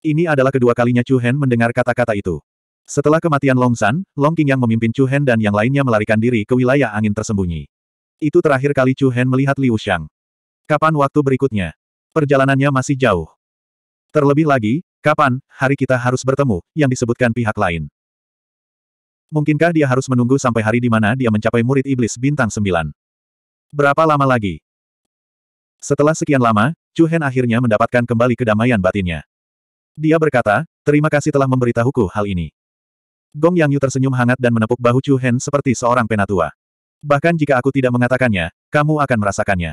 Ini adalah kedua kalinya Chu Hen mendengar kata-kata itu. Setelah kematian Long San, Long King yang memimpin Chu Hen dan yang lainnya melarikan diri ke wilayah angin tersembunyi. Itu terakhir kali Chu Hen melihat Liu Shang. Kapan waktu berikutnya? Perjalanannya masih jauh. Terlebih lagi, kapan, hari kita harus bertemu, yang disebutkan pihak lain. Mungkinkah dia harus menunggu sampai hari di mana dia mencapai murid iblis bintang sembilan? Berapa lama lagi? Setelah sekian lama, Chu Hen akhirnya mendapatkan kembali kedamaian batinnya. Dia berkata, terima kasih telah memberitahuku hal ini. Gong Yang Yu tersenyum hangat dan menepuk bahu Chu Hen seperti seorang penatua. Bahkan jika aku tidak mengatakannya, kamu akan merasakannya.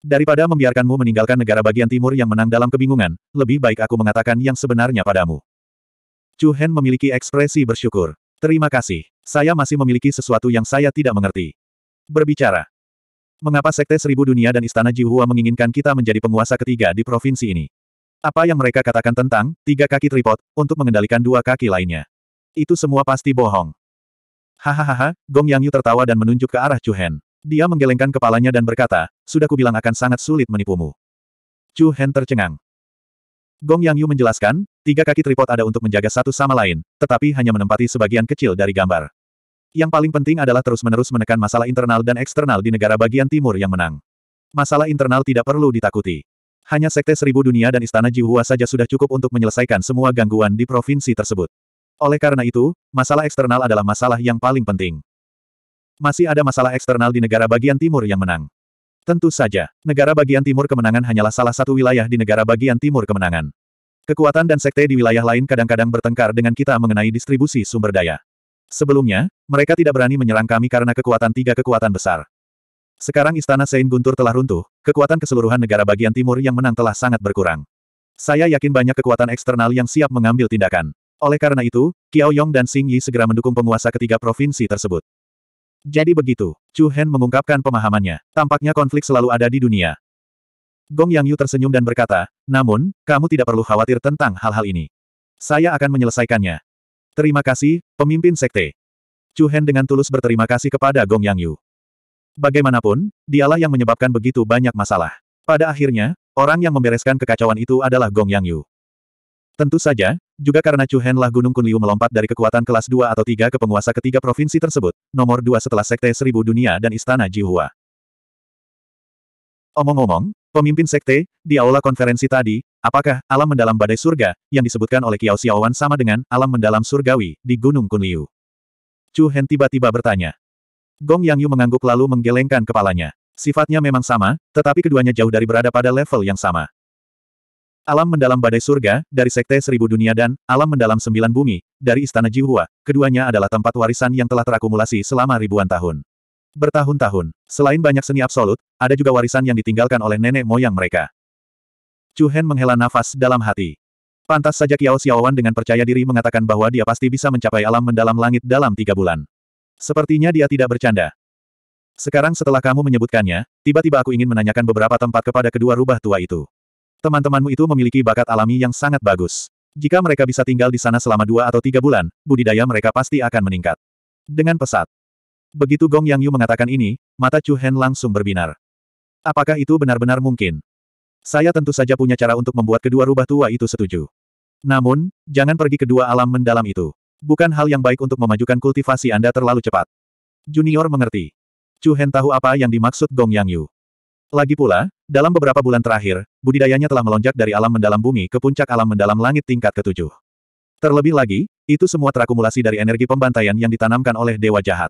Daripada membiarkanmu meninggalkan negara bagian timur yang menang dalam kebingungan, lebih baik aku mengatakan yang sebenarnya padamu. Chu Hen memiliki ekspresi bersyukur. Terima kasih. Saya masih memiliki sesuatu yang saya tidak mengerti. Berbicara. Mengapa Sekte Seribu Dunia dan Istana Jihua menginginkan kita menjadi penguasa ketiga di provinsi ini? Apa yang mereka katakan tentang tiga kaki tripod untuk mengendalikan dua kaki lainnya? Itu semua pasti bohong. Hahaha, Gong Yang Yu tertawa dan menunjuk ke arah Chu Hen. Dia menggelengkan kepalanya dan berkata, sudah kubilang akan sangat sulit menipumu. Chu Hen tercengang. Gong Yang Yu menjelaskan, tiga kaki tripod ada untuk menjaga satu sama lain, tetapi hanya menempati sebagian kecil dari gambar. Yang paling penting adalah terus-menerus menekan masalah internal dan eksternal di negara bagian timur yang menang. Masalah internal tidak perlu ditakuti. Hanya Sekte Seribu Dunia dan Istana Jihua saja sudah cukup untuk menyelesaikan semua gangguan di provinsi tersebut. Oleh karena itu, masalah eksternal adalah masalah yang paling penting. Masih ada masalah eksternal di negara bagian timur yang menang. Tentu saja, negara bagian timur kemenangan hanyalah salah satu wilayah di negara bagian timur kemenangan. Kekuatan dan sekte di wilayah lain kadang-kadang bertengkar dengan kita mengenai distribusi sumber daya. Sebelumnya, mereka tidak berani menyerang kami karena kekuatan tiga kekuatan besar. Sekarang istana Sein Guntur telah runtuh, kekuatan keseluruhan negara bagian timur yang menang telah sangat berkurang. Saya yakin banyak kekuatan eksternal yang siap mengambil tindakan. Oleh karena itu, Qiao Yong dan Xing Yi segera mendukung penguasa ketiga provinsi tersebut. Jadi begitu, Chu Hen mengungkapkan pemahamannya. Tampaknya konflik selalu ada di dunia. Gong Yang Yu tersenyum dan berkata, namun, kamu tidak perlu khawatir tentang hal-hal ini. Saya akan menyelesaikannya. Terima kasih, pemimpin sekte. Chu Hen dengan tulus berterima kasih kepada Gong Yang Yu. Bagaimanapun, dialah yang menyebabkan begitu banyak masalah. Pada akhirnya, orang yang membereskan kekacauan itu adalah Gong Yang Yu. Tentu saja, juga karena Chu Henlah Gunung Kunliu melompat dari kekuatan kelas 2 atau 3 ke penguasa ketiga provinsi tersebut, nomor 2 setelah Sekte Seribu Dunia dan Istana Jihua. Omong-omong, pemimpin Sekte, di aula konferensi tadi, apakah alam mendalam badai surga, yang disebutkan oleh Kiao Xiaowan sama dengan alam mendalam surgawi, di Gunung Kunliu? Chu Hen tiba-tiba bertanya. Gong Yang Yu mengangguk lalu menggelengkan kepalanya. Sifatnya memang sama, tetapi keduanya jauh dari berada pada level yang sama. Alam Mendalam Badai Surga, dari Sekte Seribu Dunia dan Alam Mendalam Sembilan Bumi, dari Istana Jiwa, keduanya adalah tempat warisan yang telah terakumulasi selama ribuan tahun. Bertahun-tahun, selain banyak seni absolut, ada juga warisan yang ditinggalkan oleh nenek moyang mereka. Chu Hen menghela nafas dalam hati. Pantas saja Kiao Xiaowan dengan percaya diri mengatakan bahwa dia pasti bisa mencapai alam mendalam langit dalam tiga bulan. Sepertinya dia tidak bercanda. Sekarang setelah kamu menyebutkannya, tiba-tiba aku ingin menanyakan beberapa tempat kepada kedua rubah tua itu. Teman-temanmu itu memiliki bakat alami yang sangat bagus. Jika mereka bisa tinggal di sana selama dua atau tiga bulan, budidaya mereka pasti akan meningkat. Dengan pesat. Begitu Gong Yang Yu mengatakan ini, mata Chu Hen langsung berbinar. Apakah itu benar-benar mungkin? Saya tentu saja punya cara untuk membuat kedua rubah tua itu setuju. Namun, jangan pergi ke dua alam mendalam itu. Bukan hal yang baik untuk memajukan kultivasi Anda terlalu cepat. Junior mengerti. Chu Hen tahu apa yang dimaksud Gong Yang Yu. Lagi pula, dalam beberapa bulan terakhir, budidayanya telah melonjak dari alam mendalam bumi ke puncak alam mendalam langit tingkat ketujuh. Terlebih lagi, itu semua terakumulasi dari energi pembantaian yang ditanamkan oleh Dewa Jahat.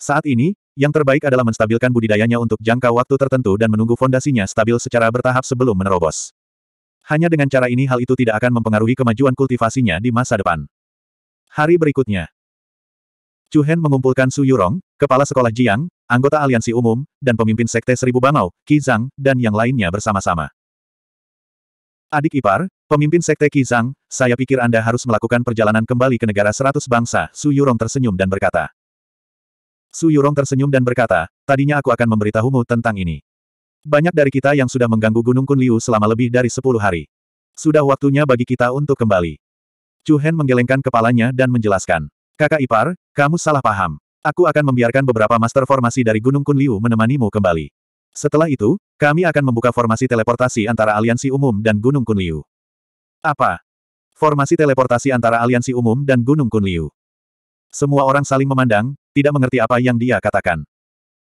Saat ini, yang terbaik adalah menstabilkan budidayanya untuk jangka waktu tertentu dan menunggu fondasinya stabil secara bertahap sebelum menerobos. Hanya dengan cara ini hal itu tidak akan mempengaruhi kemajuan kultivasinya di masa depan. Hari berikutnya, Chu Hen mengumpulkan Su Yurong, kepala sekolah Jiang, anggota aliansi umum, dan pemimpin sekte Seribu Bangau, Kizang, dan yang lainnya bersama-sama. Adik ipar, pemimpin sekte Kizang, saya pikir Anda harus melakukan perjalanan kembali ke negara seratus bangsa, Su Yurong tersenyum dan berkata. Su Yurong tersenyum dan berkata, tadinya aku akan memberitahumu tentang ini. Banyak dari kita yang sudah mengganggu Gunung Kunliu selama lebih dari sepuluh hari. Sudah waktunya bagi kita untuk kembali. Chu Hen menggelengkan kepalanya dan menjelaskan. Kakak ipar, kamu salah paham. Aku akan membiarkan beberapa master formasi dari Gunung Kunliu menemanimu kembali. Setelah itu, kami akan membuka formasi teleportasi antara aliansi umum dan Gunung Kunliu. Apa? Formasi teleportasi antara aliansi umum dan Gunung Kunliu. Semua orang saling memandang, tidak mengerti apa yang dia katakan.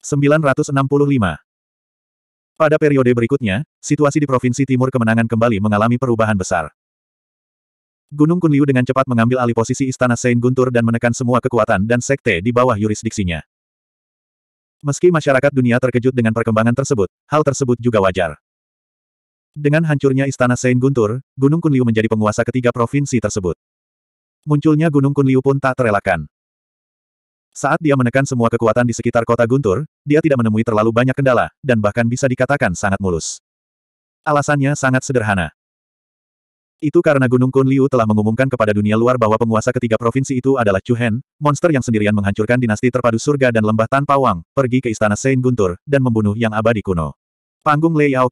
965. Pada periode berikutnya, situasi di Provinsi Timur Kemenangan kembali mengalami perubahan besar. Gunung Kunliu dengan cepat mengambil alih posisi istana Saint Guntur dan menekan semua kekuatan dan sekte di bawah yurisdiksinya. Meski masyarakat dunia terkejut dengan perkembangan tersebut, hal tersebut juga wajar. Dengan hancurnya istana Saint Guntur, Gunung Kunliu menjadi penguasa ketiga provinsi tersebut. Munculnya Gunung Kunliu pun tak terelakkan. Saat dia menekan semua kekuatan di sekitar kota Guntur, dia tidak menemui terlalu banyak kendala, dan bahkan bisa dikatakan sangat mulus. Alasannya sangat sederhana. Itu karena Gunung Kun Liu telah mengumumkan kepada dunia luar bahwa penguasa ketiga provinsi itu adalah Chu Hen, monster yang sendirian menghancurkan dinasti terpadu surga dan lembah tanpa wang, pergi ke istana Saint Guntur, dan membunuh yang abadi kuno. Panggung Lei Yao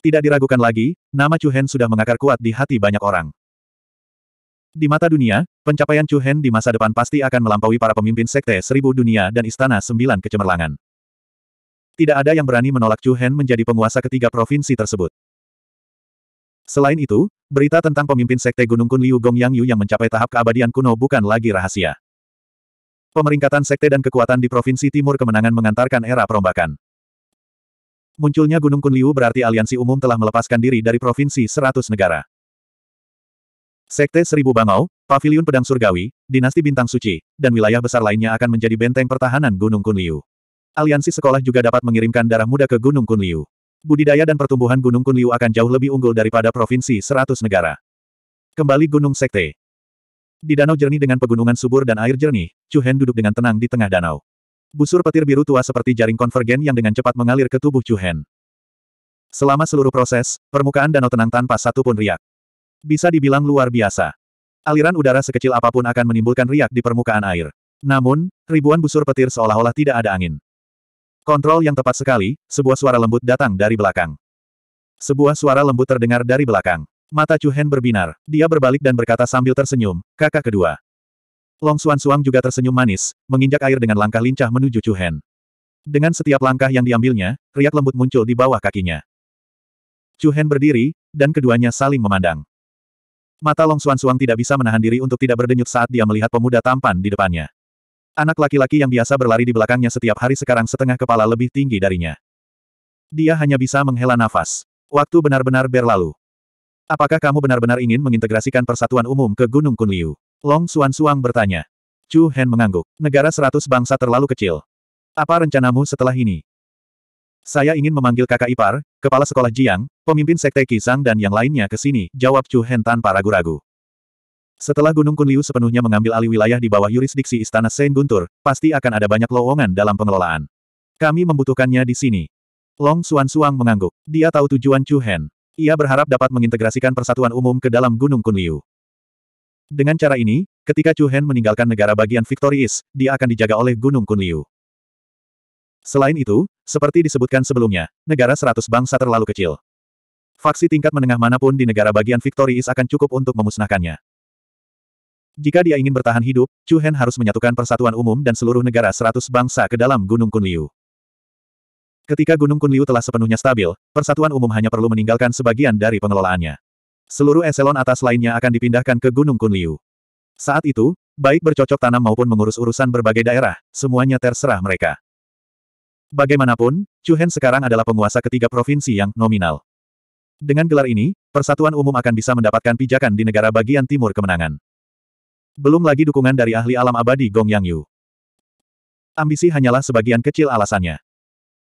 Tidak diragukan lagi, nama Chu Hen sudah mengakar kuat di hati banyak orang. Di mata dunia, pencapaian Chu Hen di masa depan pasti akan melampaui para pemimpin sekte seribu dunia dan istana sembilan kecemerlangan. Tidak ada yang berani menolak Chu Hen menjadi penguasa ketiga provinsi tersebut. Selain itu, berita tentang pemimpin Sekte Gunung Kun Liu Gong Yang Yu yang mencapai tahap keabadian kuno bukan lagi rahasia. Pemeringkatan sekte dan kekuatan di Provinsi Timur Kemenangan mengantarkan era perombakan. Munculnya Gunung Kunliu berarti aliansi umum telah melepaskan diri dari provinsi 100 negara. Sekte Seribu Bangau, Paviliun Pedang Surgawi, Dinasti Bintang Suci, dan wilayah besar lainnya akan menjadi benteng pertahanan Gunung Kunliu. Aliansi sekolah juga dapat mengirimkan darah muda ke Gunung Kunliu budidaya dan pertumbuhan Gunung Kunliu akan jauh lebih unggul daripada provinsi 100 negara. Kembali Gunung Sekte. Di danau jernih dengan pegunungan subur dan air jernih, Chuhen duduk dengan tenang di tengah danau. Busur petir biru tua seperti jaring konvergen yang dengan cepat mengalir ke tubuh Chuhen. Selama seluruh proses, permukaan danau tenang tanpa satupun riak. Bisa dibilang luar biasa. Aliran udara sekecil apapun akan menimbulkan riak di permukaan air. Namun, ribuan busur petir seolah-olah tidak ada angin. Kontrol yang tepat sekali, sebuah suara lembut datang dari belakang. Sebuah suara lembut terdengar dari belakang. Mata Chu Hen berbinar. Dia berbalik dan berkata sambil tersenyum, kakak kedua. Long Suan Suang juga tersenyum manis, menginjak air dengan langkah lincah menuju Chu Hen. Dengan setiap langkah yang diambilnya, riak lembut muncul di bawah kakinya. Chu Hen berdiri, dan keduanya saling memandang. Mata Long Suan Suang tidak bisa menahan diri untuk tidak berdenyut saat dia melihat pemuda tampan di depannya. Anak laki-laki yang biasa berlari di belakangnya setiap hari sekarang setengah kepala lebih tinggi darinya. Dia hanya bisa menghela nafas. Waktu benar-benar berlalu. Apakah kamu benar-benar ingin mengintegrasikan persatuan umum ke Gunung Kunliu? Long Suan Suang bertanya. Chu Hen mengangguk. Negara seratus bangsa terlalu kecil. Apa rencanamu setelah ini? Saya ingin memanggil kakak ipar, kepala sekolah Jiang, pemimpin sekte Kisang dan yang lainnya ke sini, jawab Chu Hen tanpa ragu-ragu. Setelah Gunung Kunliu sepenuhnya mengambil alih wilayah di bawah yurisdiksi Istana Saint Guntur, pasti akan ada banyak lowongan dalam pengelolaan. Kami membutuhkannya di sini. Long Suan Suang mengangguk. Dia tahu tujuan Chu Hen. Ia berharap dapat mengintegrasikan persatuan umum ke dalam Gunung Kunliu. Dengan cara ini, ketika Chu Hen meninggalkan negara bagian Victorious, dia akan dijaga oleh Gunung Kunliu. Selain itu, seperti disebutkan sebelumnya, negara seratus bangsa terlalu kecil. Faksi tingkat menengah manapun di negara bagian Victorious akan cukup untuk memusnahkannya. Jika dia ingin bertahan hidup, Chu Hen harus menyatukan persatuan umum dan seluruh negara seratus bangsa ke dalam Gunung Kunliu. Ketika Gunung Kunliu telah sepenuhnya stabil, persatuan umum hanya perlu meninggalkan sebagian dari pengelolaannya. Seluruh eselon atas lainnya akan dipindahkan ke Gunung Kunliu. Saat itu, baik bercocok tanam maupun mengurus urusan berbagai daerah, semuanya terserah mereka. Bagaimanapun, Chu Hen sekarang adalah penguasa ketiga provinsi yang nominal. Dengan gelar ini, persatuan umum akan bisa mendapatkan pijakan di negara bagian timur kemenangan. Belum lagi dukungan dari ahli alam abadi Gong Yang Yu. Ambisi hanyalah sebagian kecil alasannya.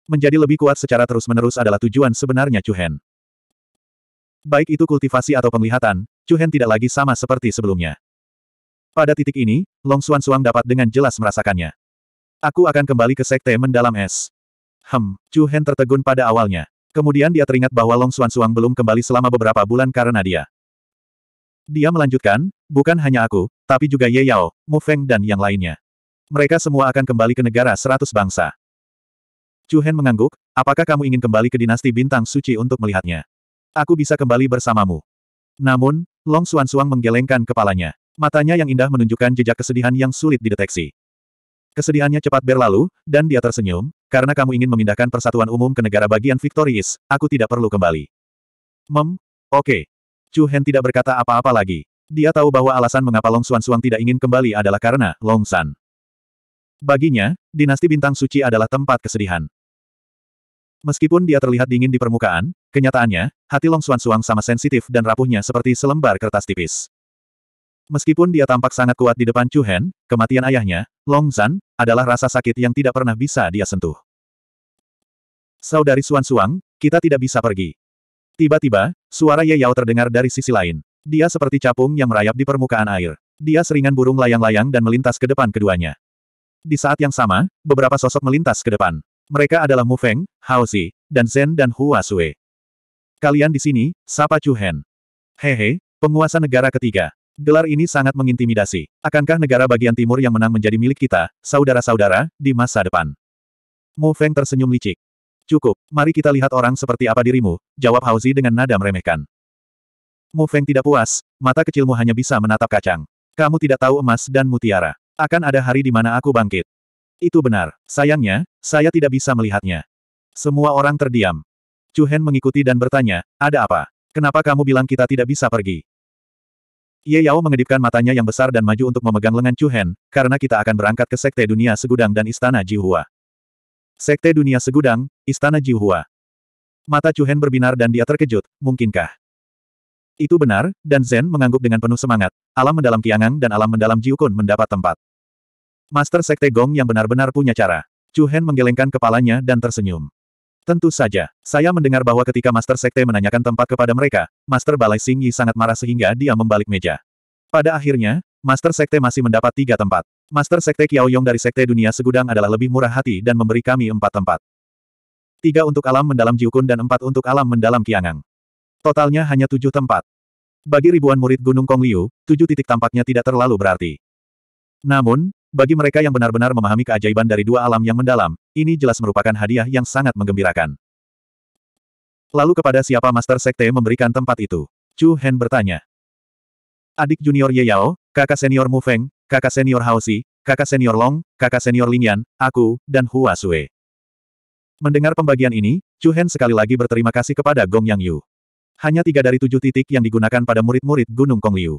Menjadi lebih kuat secara terus-menerus adalah tujuan sebenarnya Chu Hen. Baik itu kultivasi atau penglihatan, Chu Hen tidak lagi sama seperti sebelumnya. Pada titik ini, Long Xuan Suang dapat dengan jelas merasakannya. Aku akan kembali ke sekte mendalam es. Hem, Chu Hen tertegun pada awalnya. Kemudian dia teringat bahwa Long Xuan Suang belum kembali selama beberapa bulan karena dia dia melanjutkan, bukan hanya aku, tapi juga Ye Yao, Mu Feng dan yang lainnya. Mereka semua akan kembali ke negara seratus bangsa. Chu Hen mengangguk, apakah kamu ingin kembali ke dinasti bintang suci untuk melihatnya? Aku bisa kembali bersamamu. Namun, Long Xuan Suang menggelengkan kepalanya. Matanya yang indah menunjukkan jejak kesedihan yang sulit dideteksi. Kesedihannya cepat berlalu, dan dia tersenyum, karena kamu ingin memindahkan persatuan umum ke negara bagian Victorious, aku tidak perlu kembali. Mem, oke, okay. Chu Hen tidak berkata apa-apa lagi. Dia tahu bahwa alasan mengapa Long Xuan Suang tidak ingin kembali adalah karena Long San. Baginya, dinasti bintang suci adalah tempat kesedihan. Meskipun dia terlihat dingin di permukaan, kenyataannya, hati Long Xuan Suang sama sensitif dan rapuhnya seperti selembar kertas tipis. Meskipun dia tampak sangat kuat di depan Chu Hen, kematian ayahnya, Long San, adalah rasa sakit yang tidak pernah bisa dia sentuh. Saudari Suan Suang, kita tidak bisa pergi. Tiba-tiba, suara Ye Yao terdengar dari sisi lain. Dia seperti capung yang merayap di permukaan air. Dia seringan burung layang-layang dan melintas ke depan keduanya. Di saat yang sama, beberapa sosok melintas ke depan. Mereka adalah Mu Feng, Hao Zi, dan Zhen dan Hua Sui. Kalian di sini, sapa Chu Hen. Hehe, penguasa negara ketiga. Gelar ini sangat mengintimidasi. Akankah negara bagian timur yang menang menjadi milik kita, saudara-saudara, di masa depan? Mu Feng tersenyum licik. Cukup, mari kita lihat orang seperti apa dirimu, jawab Hauzi dengan nada meremehkan. Mu Feng tidak puas, mata kecilmu hanya bisa menatap kacang. Kamu tidak tahu emas dan mutiara. Akan ada hari di mana aku bangkit. Itu benar. Sayangnya, saya tidak bisa melihatnya. Semua orang terdiam. Chu Hen mengikuti dan bertanya, ada apa? Kenapa kamu bilang kita tidak bisa pergi? Ye Yao mengedipkan matanya yang besar dan maju untuk memegang lengan Chu Hen, karena kita akan berangkat ke Sekte Dunia Segudang dan Istana Jihua. Sekte Dunia Segudang, Istana Jiuhua. Mata Chuhen berbinar dan dia terkejut, mungkinkah? Itu benar, dan Zen mengangguk dengan penuh semangat. Alam mendalam Kiangang dan alam mendalam Jiukun mendapat tempat. Master Sekte Gong yang benar-benar punya cara. Chuhen menggelengkan kepalanya dan tersenyum. Tentu saja, saya mendengar bahwa ketika Master Sekte menanyakan tempat kepada mereka, Master Balai Sing Yi sangat marah sehingga dia membalik meja. Pada akhirnya, Master Sekte masih mendapat tiga tempat. Master Sekte Kiao Yong dari Sekte Dunia Segudang adalah lebih murah hati dan memberi kami empat tempat. Tiga untuk alam mendalam Jiukun dan empat untuk alam mendalam Kiangang. Totalnya hanya tujuh tempat. Bagi ribuan murid Gunung Kong Liu, tujuh titik tampaknya tidak terlalu berarti. Namun, bagi mereka yang benar-benar memahami keajaiban dari dua alam yang mendalam, ini jelas merupakan hadiah yang sangat menggembirakan. Lalu kepada siapa Master Sekte memberikan tempat itu? Chu Hen bertanya. Adik junior Ye Yao, kakak senior Mu Feng, kakak senior Haosi, kakak senior Long, kakak senior Lingyan, aku, dan Hua Sui. Mendengar pembagian ini, Chu Hen sekali lagi berterima kasih kepada Gong Yang Yu. Hanya tiga dari tujuh titik yang digunakan pada murid-murid Gunung Kong Liu.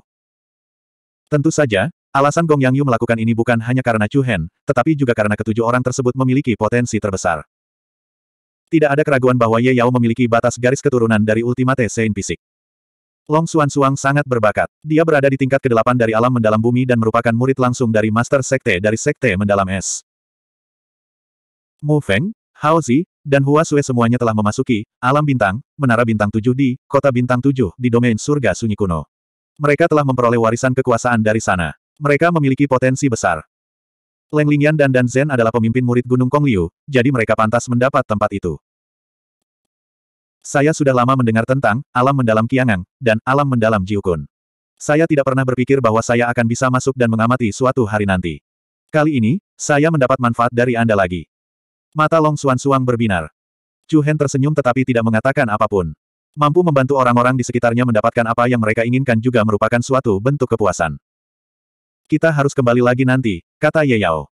Tentu saja, alasan Gong Yang Yu melakukan ini bukan hanya karena Chu Hen, tetapi juga karena ketujuh orang tersebut memiliki potensi terbesar. Tidak ada keraguan bahwa Ye Yao memiliki batas garis keturunan dari Ultimate Saint Fisik. Long Xuan Suang sangat berbakat. Dia berada di tingkat ke-8 dari alam mendalam bumi dan merupakan murid langsung dari Master Sekte dari Sekte Mendalam Es. Mu Feng, Hao Zi, dan Hua Sui semuanya telah memasuki alam bintang, menara bintang tujuh di kota bintang tujuh di domain surga sunyi kuno. Mereka telah memperoleh warisan kekuasaan dari sana. Mereka memiliki potensi besar. Leng Lingyan dan Dan Zhen adalah pemimpin murid Gunung Kong Liu, jadi mereka pantas mendapat tempat itu. Saya sudah lama mendengar tentang alam mendalam Kiangang dan alam mendalam Jiukun. Saya tidak pernah berpikir bahwa saya akan bisa masuk dan mengamati suatu hari nanti. Kali ini, saya mendapat manfaat dari Anda lagi. Mata Long Suan Suang berbinar. Chu Hen tersenyum tetapi tidak mengatakan apapun. Mampu membantu orang-orang di sekitarnya mendapatkan apa yang mereka inginkan juga merupakan suatu bentuk kepuasan. Kita harus kembali lagi nanti, kata Ye Yao.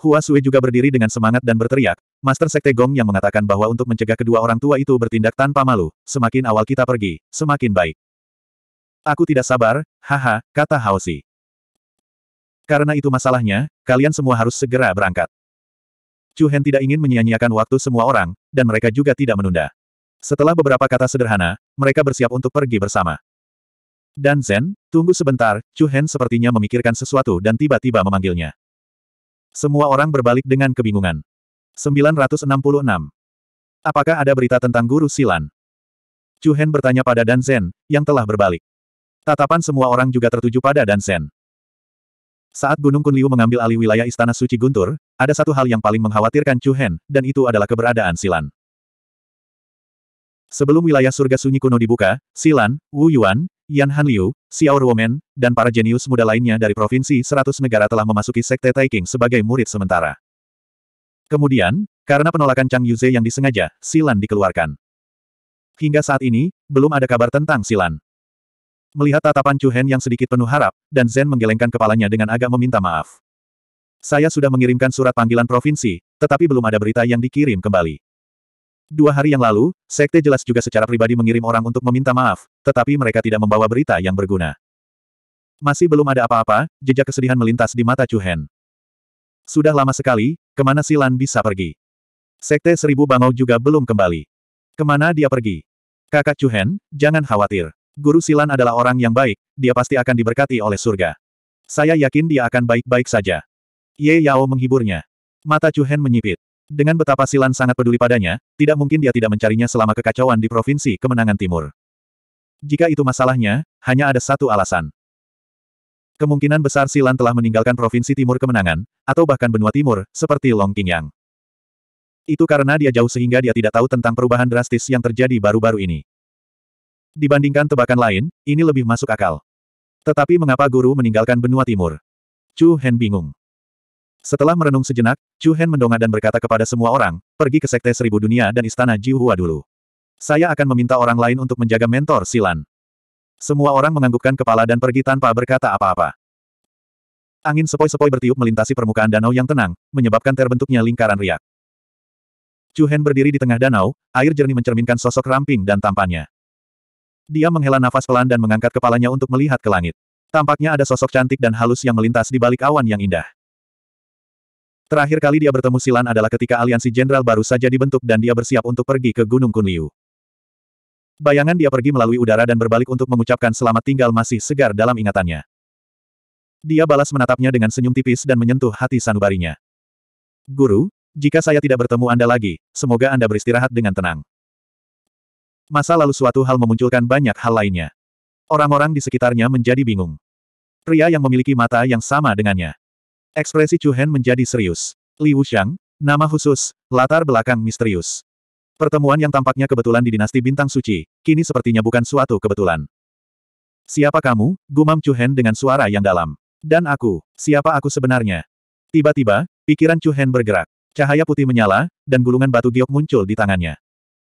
Hua Sui juga berdiri dengan semangat dan berteriak, Master Sekte Gong yang mengatakan bahwa untuk mencegah kedua orang tua itu bertindak tanpa malu, semakin awal kita pergi, semakin baik. Aku tidak sabar, haha, kata Hao Si. Karena itu masalahnya, kalian semua harus segera berangkat. Chu Hen tidak ingin menyia-nyiakan waktu semua orang, dan mereka juga tidak menunda. Setelah beberapa kata sederhana, mereka bersiap untuk pergi bersama. Dan Zen, tunggu sebentar, Chu Hen sepertinya memikirkan sesuatu dan tiba-tiba memanggilnya. Semua orang berbalik dengan kebingungan. 966. Apakah ada berita tentang Guru Silan? Chu Hen bertanya pada Dan Zhen, yang telah berbalik. Tatapan semua orang juga tertuju pada Dan Zhen. Saat Gunung Kunliu mengambil alih wilayah Istana Suci Guntur, ada satu hal yang paling mengkhawatirkan Chu Hen, dan itu adalah keberadaan Silan. Sebelum wilayah surga sunyi kuno dibuka, Silan, Wu Yuan, Yan Han Liu, Xiao Ruomen, dan para jenius muda lainnya dari provinsi 100 negara telah memasuki Sekte Taiking sebagai murid sementara. Kemudian, karena penolakan Chang Yuze yang disengaja, Silan dikeluarkan. Hingga saat ini, belum ada kabar tentang Silan. Melihat tatapan Chu Hen yang sedikit penuh harap, dan Zen menggelengkan kepalanya dengan agak meminta maaf. Saya sudah mengirimkan surat panggilan provinsi, tetapi belum ada berita yang dikirim kembali. Dua hari yang lalu, Sekte jelas juga secara pribadi mengirim orang untuk meminta maaf, tetapi mereka tidak membawa berita yang berguna. Masih belum ada apa-apa, jejak kesedihan melintas di mata Chu Sudah lama sekali, kemana Silan bisa pergi? Sekte Seribu Bangau juga belum kembali. Kemana dia pergi? Kakak Chu jangan khawatir. Guru Silan adalah orang yang baik, dia pasti akan diberkati oleh surga. Saya yakin dia akan baik-baik saja. Ye Yao menghiburnya. Mata Chu menyipit. Dengan betapa Silan sangat peduli padanya, tidak mungkin dia tidak mencarinya selama kekacauan di Provinsi Kemenangan Timur. Jika itu masalahnya, hanya ada satu alasan. Kemungkinan besar Silan telah meninggalkan Provinsi Timur Kemenangan, atau bahkan benua timur, seperti Long Qingyang. Itu karena dia jauh sehingga dia tidak tahu tentang perubahan drastis yang terjadi baru-baru ini. Dibandingkan tebakan lain, ini lebih masuk akal. Tetapi mengapa guru meninggalkan benua timur? Chu Hen bingung. Setelah merenung sejenak, Chu Hen mendongak dan berkata kepada semua orang, pergi ke Sekte Seribu Dunia dan Istana Jiuhua dulu. Saya akan meminta orang lain untuk menjaga mentor Silan. Semua orang menganggukkan kepala dan pergi tanpa berkata apa-apa. Angin sepoi-sepoi bertiup melintasi permukaan danau yang tenang, menyebabkan terbentuknya lingkaran riak. Chu Hen berdiri di tengah danau, air jernih mencerminkan sosok ramping dan tampannya. Dia menghela nafas pelan dan mengangkat kepalanya untuk melihat ke langit. Tampaknya ada sosok cantik dan halus yang melintas di balik awan yang indah. Terakhir kali dia bertemu Silan adalah ketika aliansi jenderal baru saja dibentuk dan dia bersiap untuk pergi ke Gunung Kunliu. Bayangan dia pergi melalui udara dan berbalik untuk mengucapkan selamat tinggal masih segar dalam ingatannya. Dia balas menatapnya dengan senyum tipis dan menyentuh hati sanubarinya. Guru, jika saya tidak bertemu Anda lagi, semoga Anda beristirahat dengan tenang. Masa lalu suatu hal memunculkan banyak hal lainnya. Orang-orang di sekitarnya menjadi bingung. Pria yang memiliki mata yang sama dengannya. Ekspresi Chu Hen menjadi serius. Li Wuxiang, nama khusus, latar belakang misterius. Pertemuan yang tampaknya kebetulan di dinasti bintang suci, kini sepertinya bukan suatu kebetulan. Siapa kamu? Gumam Chu Hen dengan suara yang dalam. Dan aku, siapa aku sebenarnya? Tiba-tiba, pikiran Chu Hen bergerak. Cahaya putih menyala, dan gulungan batu giok muncul di tangannya.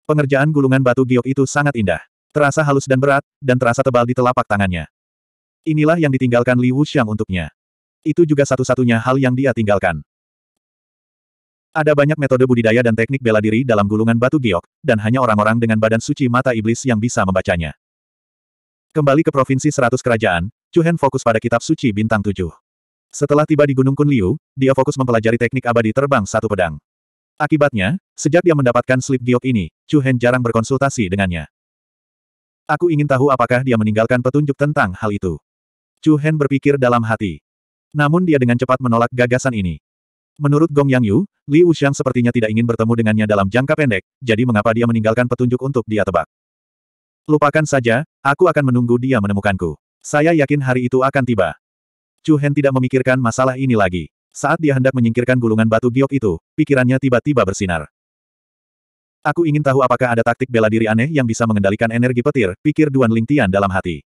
Pengerjaan gulungan batu giok itu sangat indah. Terasa halus dan berat, dan terasa tebal di telapak tangannya. Inilah yang ditinggalkan Li Wuxiang untuknya. Itu juga satu-satunya hal yang dia tinggalkan. Ada banyak metode budidaya dan teknik bela diri dalam gulungan batu giok, dan hanya orang-orang dengan badan suci mata iblis yang bisa membacanya. Kembali ke Provinsi Seratus Kerajaan, Chuhen fokus pada kitab suci bintang tujuh. Setelah tiba di Gunung Kunliu, dia fokus mempelajari teknik abadi terbang satu pedang. Akibatnya, sejak dia mendapatkan slip giok ini, Chuhen jarang berkonsultasi dengannya. Aku ingin tahu apakah dia meninggalkan petunjuk tentang hal itu. Chu berpikir dalam hati. Namun dia dengan cepat menolak gagasan ini. Menurut Gong Yang Yu, Li Wuxiang sepertinya tidak ingin bertemu dengannya dalam jangka pendek, jadi mengapa dia meninggalkan petunjuk untuk dia tebak? Lupakan saja, aku akan menunggu dia menemukanku. Saya yakin hari itu akan tiba. Chu Hen tidak memikirkan masalah ini lagi. Saat dia hendak menyingkirkan gulungan batu giok itu, pikirannya tiba-tiba bersinar. Aku ingin tahu apakah ada taktik bela diri aneh yang bisa mengendalikan energi petir, pikir Duan Ling Tian dalam hati.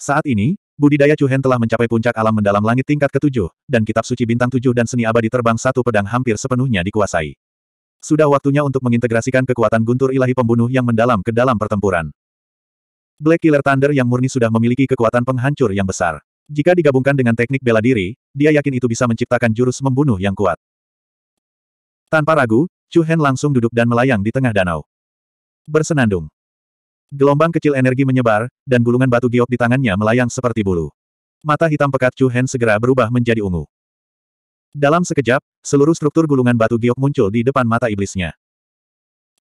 Saat ini, budidaya Hen telah mencapai puncak alam mendalam langit tingkat ketujuh, dan kitab suci bintang tujuh dan seni abadi terbang satu pedang hampir sepenuhnya dikuasai. Sudah waktunya untuk mengintegrasikan kekuatan guntur ilahi pembunuh yang mendalam ke dalam pertempuran. Black Killer Thunder yang murni sudah memiliki kekuatan penghancur yang besar. Jika digabungkan dengan teknik bela diri, dia yakin itu bisa menciptakan jurus membunuh yang kuat. Tanpa ragu, Chu Hen langsung duduk dan melayang di tengah danau. Bersenandung. Gelombang kecil energi menyebar, dan gulungan batu giok di tangannya melayang seperti bulu. Mata hitam pekat Chu Hen segera berubah menjadi ungu. Dalam sekejap, seluruh struktur gulungan batu giok muncul di depan mata iblisnya.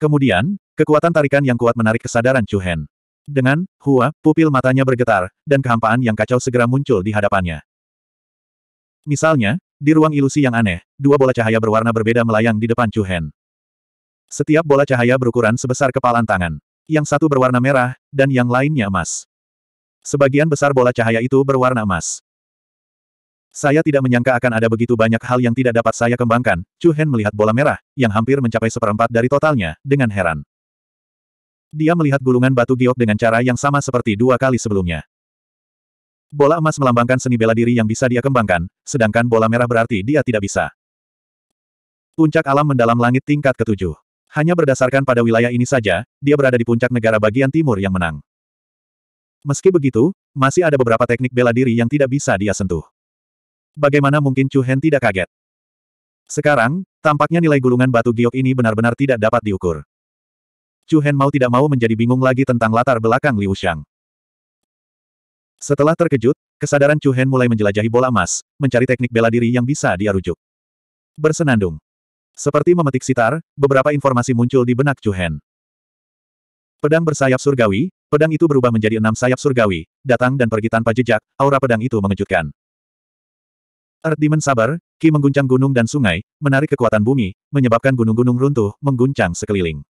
Kemudian, kekuatan tarikan yang kuat menarik kesadaran Chu Hen. Dengan, hua, pupil matanya bergetar, dan kehampaan yang kacau segera muncul di hadapannya. Misalnya, di ruang ilusi yang aneh, dua bola cahaya berwarna berbeda melayang di depan Chu Hen. Setiap bola cahaya berukuran sebesar kepalan tangan yang satu berwarna merah, dan yang lainnya emas. Sebagian besar bola cahaya itu berwarna emas. Saya tidak menyangka akan ada begitu banyak hal yang tidak dapat saya kembangkan. Chu Hen melihat bola merah, yang hampir mencapai seperempat dari totalnya, dengan heran. Dia melihat gulungan batu giok dengan cara yang sama seperti dua kali sebelumnya. Bola emas melambangkan seni bela diri yang bisa dia kembangkan, sedangkan bola merah berarti dia tidak bisa. Puncak alam mendalam langit tingkat ketujuh. Hanya berdasarkan pada wilayah ini saja, dia berada di puncak negara bagian timur yang menang. Meski begitu, masih ada beberapa teknik bela diri yang tidak bisa dia sentuh. Bagaimana mungkin Chu Hen tidak kaget? Sekarang, tampaknya nilai gulungan batu giok ini benar-benar tidak dapat diukur. Chu Hen mau tidak mau menjadi bingung lagi tentang latar belakang Liu Shang. Setelah terkejut, kesadaran Chu Hen mulai menjelajahi bola emas, mencari teknik bela diri yang bisa dia rujuk. Bersenandung. Seperti memetik sitar, beberapa informasi muncul di benak Chuhen. Pedang bersayap surgawi, pedang itu berubah menjadi enam sayap surgawi, datang dan pergi tanpa jejak, aura pedang itu mengejutkan. Earth Demon sabar, Ki mengguncang gunung dan sungai, menarik kekuatan bumi, menyebabkan gunung-gunung runtuh, mengguncang sekeliling.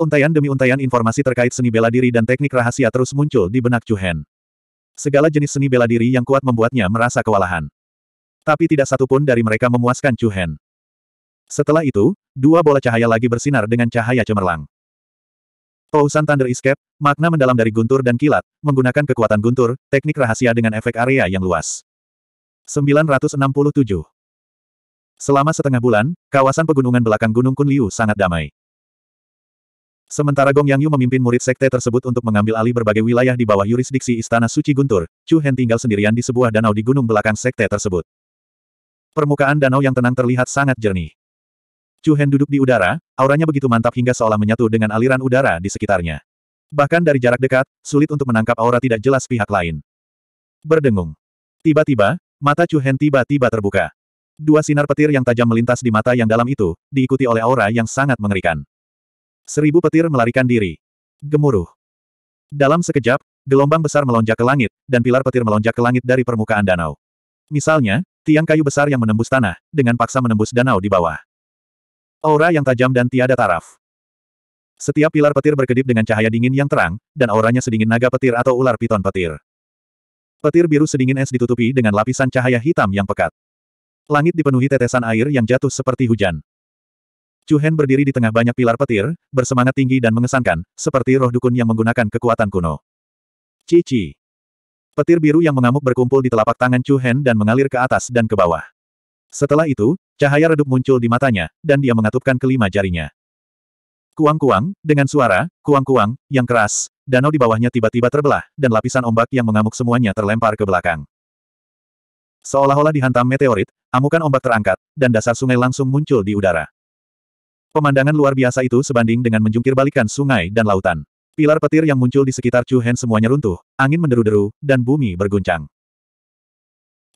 Untaian demi untaian informasi terkait seni bela diri dan teknik rahasia terus muncul di benak Chuhen. Segala jenis seni bela diri yang kuat membuatnya merasa kewalahan. Tapi tidak satu pun dari mereka memuaskan Chuhen. Setelah itu, dua bola cahaya lagi bersinar dengan cahaya cemerlang. Tousan Thunder Escape, makna mendalam dari guntur dan kilat, menggunakan kekuatan guntur, teknik rahasia dengan efek area yang luas. 967 Selama setengah bulan, kawasan pegunungan belakang Gunung Kunliu sangat damai. Sementara Gong Yang Yu memimpin murid sekte tersebut untuk mengambil alih berbagai wilayah di bawah yurisdiksi Istana Suci Guntur, Chu Hen tinggal sendirian di sebuah danau di gunung belakang sekte tersebut. Permukaan danau yang tenang terlihat sangat jernih. Chu Hen duduk di udara, auranya begitu mantap hingga seolah menyatu dengan aliran udara di sekitarnya. Bahkan dari jarak dekat, sulit untuk menangkap aura tidak jelas pihak lain. Berdengung. Tiba-tiba, mata Chu Hen tiba-tiba terbuka. Dua sinar petir yang tajam melintas di mata yang dalam itu, diikuti oleh aura yang sangat mengerikan. Seribu petir melarikan diri. Gemuruh. Dalam sekejap, gelombang besar melonjak ke langit, dan pilar petir melonjak ke langit dari permukaan danau. Misalnya, tiang kayu besar yang menembus tanah, dengan paksa menembus danau di bawah. Aura yang tajam dan tiada taraf. Setiap pilar petir berkedip dengan cahaya dingin yang terang, dan auranya sedingin naga petir atau ular piton petir. Petir biru sedingin es ditutupi dengan lapisan cahaya hitam yang pekat. Langit dipenuhi tetesan air yang jatuh seperti hujan. Cuhen berdiri di tengah banyak pilar petir, bersemangat tinggi dan mengesankan, seperti roh dukun yang menggunakan kekuatan kuno. Cici. Petir biru yang mengamuk berkumpul di telapak tangan Chu dan mengalir ke atas dan ke bawah. Setelah itu, Cahaya redup muncul di matanya, dan dia mengatupkan kelima jarinya. Kuang-kuang, dengan suara, kuang-kuang, yang keras, danau di bawahnya tiba-tiba terbelah, dan lapisan ombak yang mengamuk semuanya terlempar ke belakang. Seolah-olah dihantam meteorit, amukan ombak terangkat, dan dasar sungai langsung muncul di udara. Pemandangan luar biasa itu sebanding dengan menjungkir balikan sungai dan lautan. Pilar petir yang muncul di sekitar Chu Hen semuanya runtuh, angin menderu-deru, dan bumi berguncang.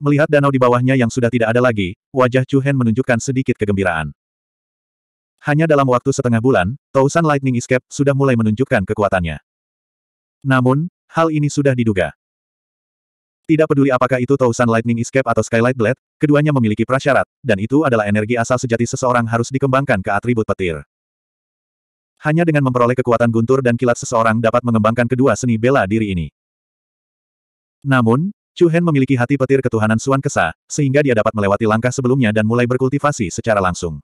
Melihat danau di bawahnya yang sudah tidak ada lagi, wajah Chu Hen menunjukkan sedikit kegembiraan. Hanya dalam waktu setengah bulan, Tausan Lightning Escape sudah mulai menunjukkan kekuatannya. Namun, hal ini sudah diduga. Tidak peduli apakah itu Tausan Lightning Escape atau Skylight Blade, keduanya memiliki prasyarat, dan itu adalah energi asal sejati seseorang harus dikembangkan ke atribut petir. Hanya dengan memperoleh kekuatan guntur dan kilat seseorang dapat mengembangkan kedua seni bela diri ini. Namun, Chu Hen memiliki hati petir ketuhanan Suan Kesa, sehingga dia dapat melewati langkah sebelumnya dan mulai berkultivasi secara langsung.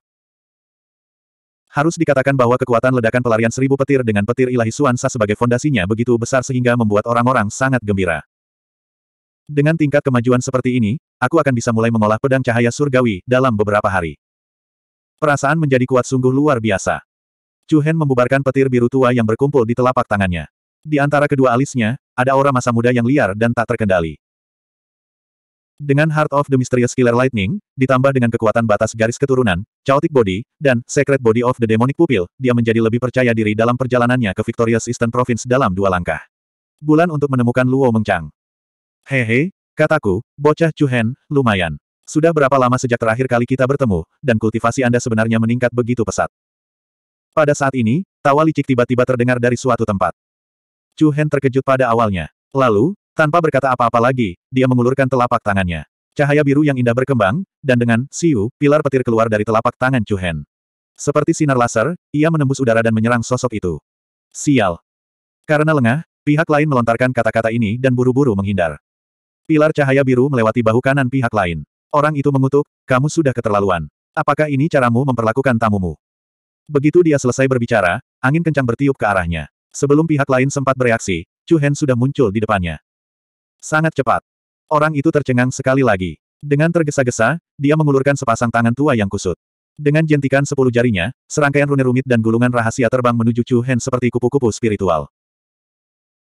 Harus dikatakan bahwa kekuatan ledakan pelarian seribu petir dengan petir ilahi Suan Sa sebagai fondasinya begitu besar sehingga membuat orang-orang sangat gembira. Dengan tingkat kemajuan seperti ini, aku akan bisa mulai mengolah pedang cahaya surgawi dalam beberapa hari. Perasaan menjadi kuat sungguh luar biasa. Chu Hen membubarkan petir biru tua yang berkumpul di telapak tangannya. Di antara kedua alisnya, ada aura masa muda yang liar dan tak terkendali. Dengan Heart of the Mysterious Killer Lightning, ditambah dengan kekuatan batas garis keturunan, Chaotic Body, dan Secret Body of the Demonic Pupil, dia menjadi lebih percaya diri dalam perjalanannya ke Victorious Eastern Province dalam dua langkah. Bulan untuk menemukan Luo Mengchang. Hehe, kataku, bocah Hen, lumayan. Sudah berapa lama sejak terakhir kali kita bertemu, dan kultivasi Anda sebenarnya meningkat begitu pesat. Pada saat ini, tawa licik tiba-tiba terdengar dari suatu tempat. Hen terkejut pada awalnya. Lalu, tanpa berkata apa-apa lagi, dia mengulurkan telapak tangannya. Cahaya biru yang indah berkembang, dan dengan siu, pilar petir keluar dari telapak tangan Chu Hen. Seperti sinar laser, ia menembus udara dan menyerang sosok itu. Sial. Karena lengah, pihak lain melontarkan kata-kata ini dan buru-buru menghindar. Pilar cahaya biru melewati bahu kanan pihak lain. Orang itu mengutuk, kamu sudah keterlaluan. Apakah ini caramu memperlakukan tamumu? Begitu dia selesai berbicara, angin kencang bertiup ke arahnya. Sebelum pihak lain sempat bereaksi, Chu Hen sudah muncul di depannya. Sangat cepat. Orang itu tercengang sekali lagi. Dengan tergesa-gesa, dia mengulurkan sepasang tangan tua yang kusut. Dengan jentikan sepuluh jarinya, serangkaian rune rumit dan gulungan rahasia terbang menuju Chu Hen seperti kupu-kupu spiritual.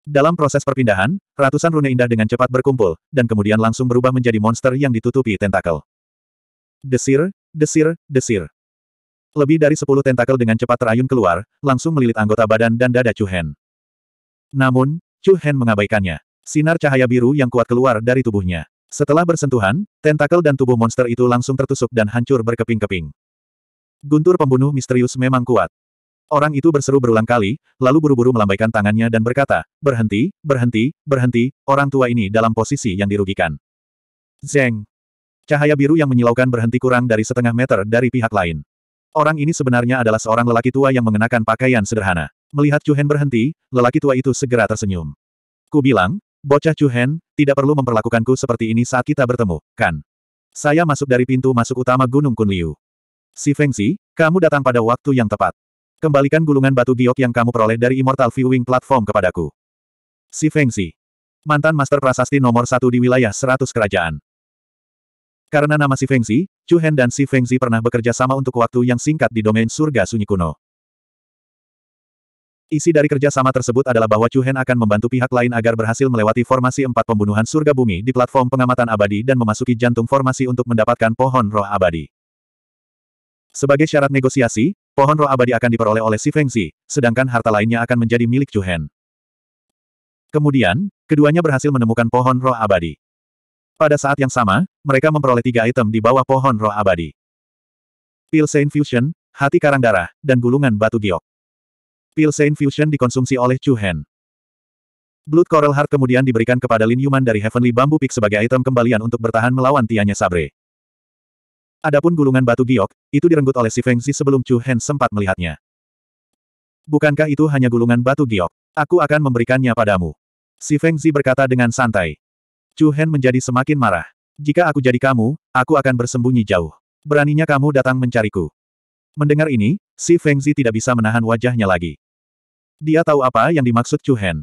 Dalam proses perpindahan, ratusan rune indah dengan cepat berkumpul, dan kemudian langsung berubah menjadi monster yang ditutupi tentakel. Desir, desir, desir. Lebih dari sepuluh tentakel dengan cepat terayun keluar, langsung melilit anggota badan dan dada Chu Hen. Namun, Chu Hen mengabaikannya. Sinar cahaya biru yang kuat keluar dari tubuhnya. Setelah bersentuhan, tentakel dan tubuh monster itu langsung tertusuk dan hancur berkeping-keping. Guntur pembunuh misterius memang kuat. Orang itu berseru berulang kali, lalu buru-buru melambaikan tangannya dan berkata, berhenti, berhenti, berhenti, orang tua ini dalam posisi yang dirugikan. Zeng. Cahaya biru yang menyilaukan berhenti kurang dari setengah meter dari pihak lain. Orang ini sebenarnya adalah seorang lelaki tua yang mengenakan pakaian sederhana. Melihat Hen berhenti, lelaki tua itu segera tersenyum. Ku bilang, Bocah Chu Hen, tidak perlu memperlakukanku seperti ini saat kita bertemu, kan? Saya masuk dari pintu masuk utama Gunung Kunliu. Si Fengsi, kamu datang pada waktu yang tepat. Kembalikan gulungan batu giok yang kamu peroleh dari Immortal Viewing Platform kepadaku. Si Fengsi. Mantan Master Prasasti nomor satu di wilayah seratus kerajaan. Karena nama Si Fengsi, Chu Hen dan Si Fengsi pernah bekerja sama untuk waktu yang singkat di domain surga sunyi kuno. Isi dari kerjasama tersebut adalah bahwa Chu Hen akan membantu pihak lain agar berhasil melewati formasi empat pembunuhan surga bumi di platform pengamatan abadi dan memasuki jantung formasi untuk mendapatkan pohon roh abadi. Sebagai syarat negosiasi, pohon roh abadi akan diperoleh oleh Si Fengzi, sedangkan harta lainnya akan menjadi milik Chu Hen. Kemudian, keduanya berhasil menemukan pohon roh abadi. Pada saat yang sama, mereka memperoleh tiga item di bawah pohon roh abadi. Pil Saint Fusion, hati karang darah, dan gulungan batu giok. Pil Saint Fusion dikonsumsi oleh Chu Hen. Blood Coral Heart kemudian diberikan kepada Lin Yuman dari Heavenly Bamboo Peak sebagai item kembalian untuk bertahan melawan tianya Sabre. Adapun gulungan batu giok, itu direnggut oleh si Feng Zi sebelum Chu Hen sempat melihatnya. Bukankah itu hanya gulungan batu giok? Aku akan memberikannya padamu. Si Feng Zi berkata dengan santai. Chu Hen menjadi semakin marah. Jika aku jadi kamu, aku akan bersembunyi jauh. Beraninya kamu datang mencariku. Mendengar ini, si Feng Zi tidak bisa menahan wajahnya lagi. Dia tahu apa yang dimaksud Chu Hen.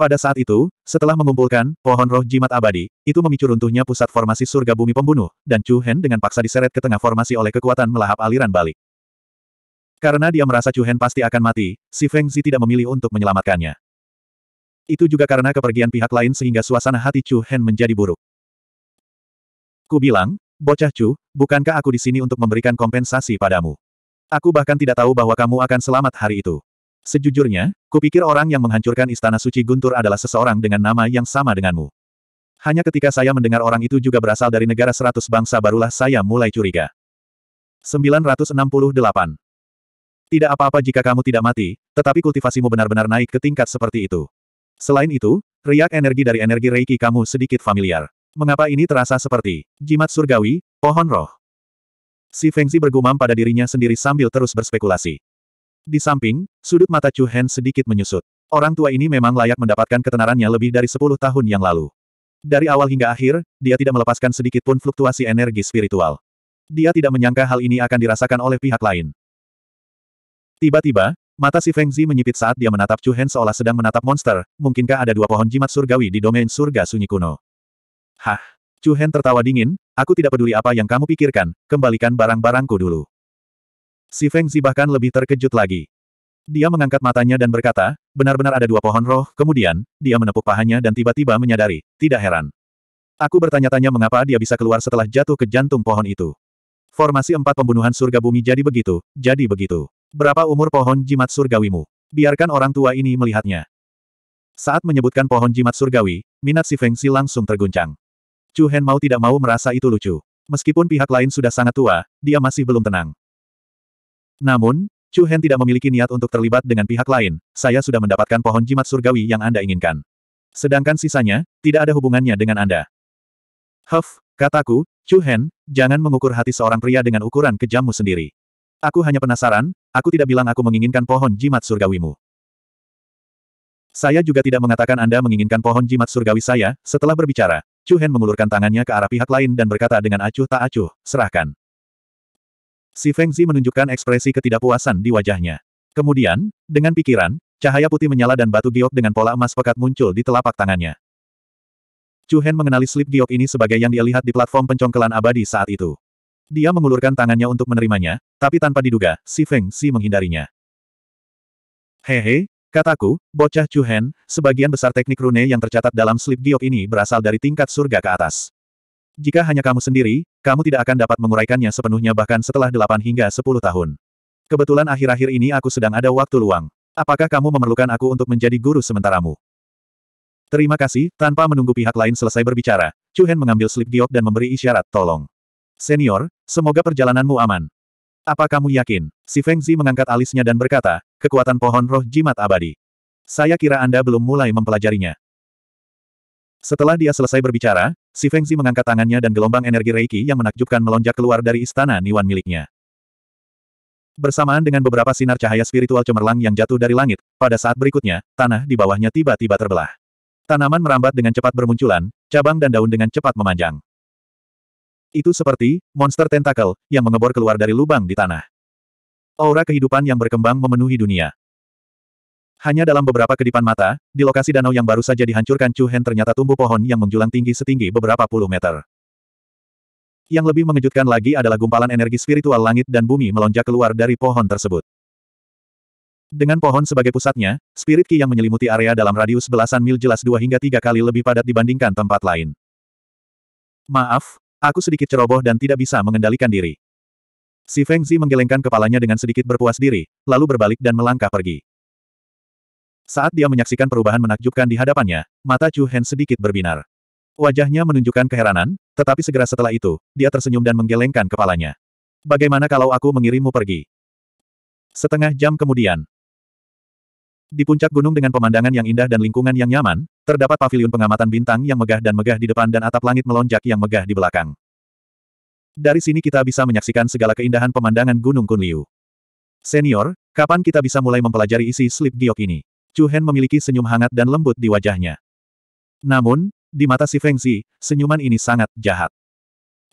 Pada saat itu, setelah mengumpulkan pohon roh jimat abadi, itu memicu runtuhnya pusat formasi surga bumi pembunuh, dan Chu Hen dengan paksa diseret ke tengah formasi oleh kekuatan melahap aliran balik. Karena dia merasa Chu Hen pasti akan mati, si Feng Zi tidak memilih untuk menyelamatkannya. Itu juga karena kepergian pihak lain sehingga suasana hati Chu Hen menjadi buruk. Ku bilang, bocah Chu, bukankah aku di sini untuk memberikan kompensasi padamu? Aku bahkan tidak tahu bahwa kamu akan selamat hari itu. Sejujurnya, kupikir orang yang menghancurkan Istana Suci Guntur adalah seseorang dengan nama yang sama denganmu. Hanya ketika saya mendengar orang itu juga berasal dari negara seratus bangsa barulah saya mulai curiga. 968. Tidak apa-apa jika kamu tidak mati, tetapi kultivasimu benar-benar naik ke tingkat seperti itu. Selain itu, riak energi dari energi Reiki kamu sedikit familiar. Mengapa ini terasa seperti jimat surgawi, pohon roh? Si Fengzi bergumam pada dirinya sendiri sambil terus berspekulasi. Di samping, sudut mata Chu Hen sedikit menyusut. Orang tua ini memang layak mendapatkan ketenarannya lebih dari sepuluh tahun yang lalu. Dari awal hingga akhir, dia tidak melepaskan sedikit pun fluktuasi energi spiritual. Dia tidak menyangka hal ini akan dirasakan oleh pihak lain. Tiba-tiba, mata si Feng Zi menyipit saat dia menatap Chu Hen seolah sedang menatap monster, mungkinkah ada dua pohon jimat surgawi di domain surga sunyi kuno. Hah! Chu Hen tertawa dingin, aku tidak peduli apa yang kamu pikirkan, kembalikan barang-barangku dulu. Si Feng Zi bahkan lebih terkejut lagi. Dia mengangkat matanya dan berkata, benar-benar ada dua pohon roh, kemudian, dia menepuk pahanya dan tiba-tiba menyadari, tidak heran. Aku bertanya-tanya mengapa dia bisa keluar setelah jatuh ke jantung pohon itu. Formasi empat pembunuhan surga bumi jadi begitu, jadi begitu. Berapa umur pohon jimat surgawimu? Biarkan orang tua ini melihatnya. Saat menyebutkan pohon jimat surgawi, minat si Feng Xi langsung terguncang. Chu Hen mau tidak mau merasa itu lucu. Meskipun pihak lain sudah sangat tua, dia masih belum tenang. Namun, Chu Hen tidak memiliki niat untuk terlibat dengan pihak lain, saya sudah mendapatkan pohon jimat surgawi yang Anda inginkan. Sedangkan sisanya, tidak ada hubungannya dengan Anda. Huff, kataku, Chu Hen, jangan mengukur hati seorang pria dengan ukuran kejammu sendiri. Aku hanya penasaran, aku tidak bilang aku menginginkan pohon jimat surgawimu. Saya juga tidak mengatakan Anda menginginkan pohon jimat surgawi saya, setelah berbicara, Chu Hen mengulurkan tangannya ke arah pihak lain dan berkata dengan acuh tak acuh, serahkan. Si Feng Fengzi menunjukkan ekspresi ketidakpuasan di wajahnya. Kemudian, dengan pikiran, cahaya putih menyala dan batu giok dengan pola emas pekat muncul di telapak tangannya. Chu Hen mengenali slip giok ini sebagai yang dia lihat di platform pencongkelan abadi saat itu. Dia mengulurkan tangannya untuk menerimanya, tapi tanpa diduga, si Feng Fengzi menghindarinya. Hehe, kataku, bocah Chu Hen, sebagian besar teknik rune yang tercatat dalam slip giok ini berasal dari tingkat surga ke atas. Jika hanya kamu sendiri, kamu tidak akan dapat menguraikannya sepenuhnya bahkan setelah 8 hingga 10 tahun. Kebetulan akhir-akhir ini aku sedang ada waktu luang. Apakah kamu memerlukan aku untuk menjadi guru sementaramu? Terima kasih, tanpa menunggu pihak lain selesai berbicara, Chu Hen mengambil slip giok dan memberi isyarat, tolong. Senior, semoga perjalananmu aman. Apa kamu yakin? Si Feng Zi mengangkat alisnya dan berkata, kekuatan pohon roh jimat abadi. Saya kira Anda belum mulai mempelajarinya. Setelah dia selesai berbicara, Si Fengzi mengangkat tangannya dan gelombang energi Reiki yang menakjubkan melonjak keluar dari istana Niwan miliknya. Bersamaan dengan beberapa sinar cahaya spiritual cemerlang yang jatuh dari langit, pada saat berikutnya, tanah di bawahnya tiba-tiba terbelah. Tanaman merambat dengan cepat bermunculan, cabang dan daun dengan cepat memanjang. Itu seperti monster tentakel yang mengebor keluar dari lubang di tanah. Aura kehidupan yang berkembang memenuhi dunia. Hanya dalam beberapa kedipan mata, di lokasi danau yang baru saja dihancurkan Chu Hen ternyata tumbuh pohon yang menjulang tinggi setinggi beberapa puluh meter. Yang lebih mengejutkan lagi adalah gumpalan energi spiritual langit dan bumi melonjak keluar dari pohon tersebut. Dengan pohon sebagai pusatnya, spirit ki yang menyelimuti area dalam radius belasan mil jelas dua hingga tiga kali lebih padat dibandingkan tempat lain. Maaf, aku sedikit ceroboh dan tidak bisa mengendalikan diri. Si Feng Zi menggelengkan kepalanya dengan sedikit berpuas diri, lalu berbalik dan melangkah pergi. Saat dia menyaksikan perubahan menakjubkan di hadapannya, mata Chu Hen sedikit berbinar. Wajahnya menunjukkan keheranan, tetapi segera setelah itu, dia tersenyum dan menggelengkan kepalanya. Bagaimana kalau aku mengirimmu pergi? Setengah jam kemudian. Di puncak gunung dengan pemandangan yang indah dan lingkungan yang nyaman, terdapat pavilion pengamatan bintang yang megah dan megah di depan dan atap langit melonjak yang megah di belakang. Dari sini kita bisa menyaksikan segala keindahan pemandangan Gunung Kunliu. Senior, kapan kita bisa mulai mempelajari isi slip giok ini? Chu Hen memiliki senyum hangat dan lembut di wajahnya. Namun, di mata si Feng Zi, senyuman ini sangat jahat.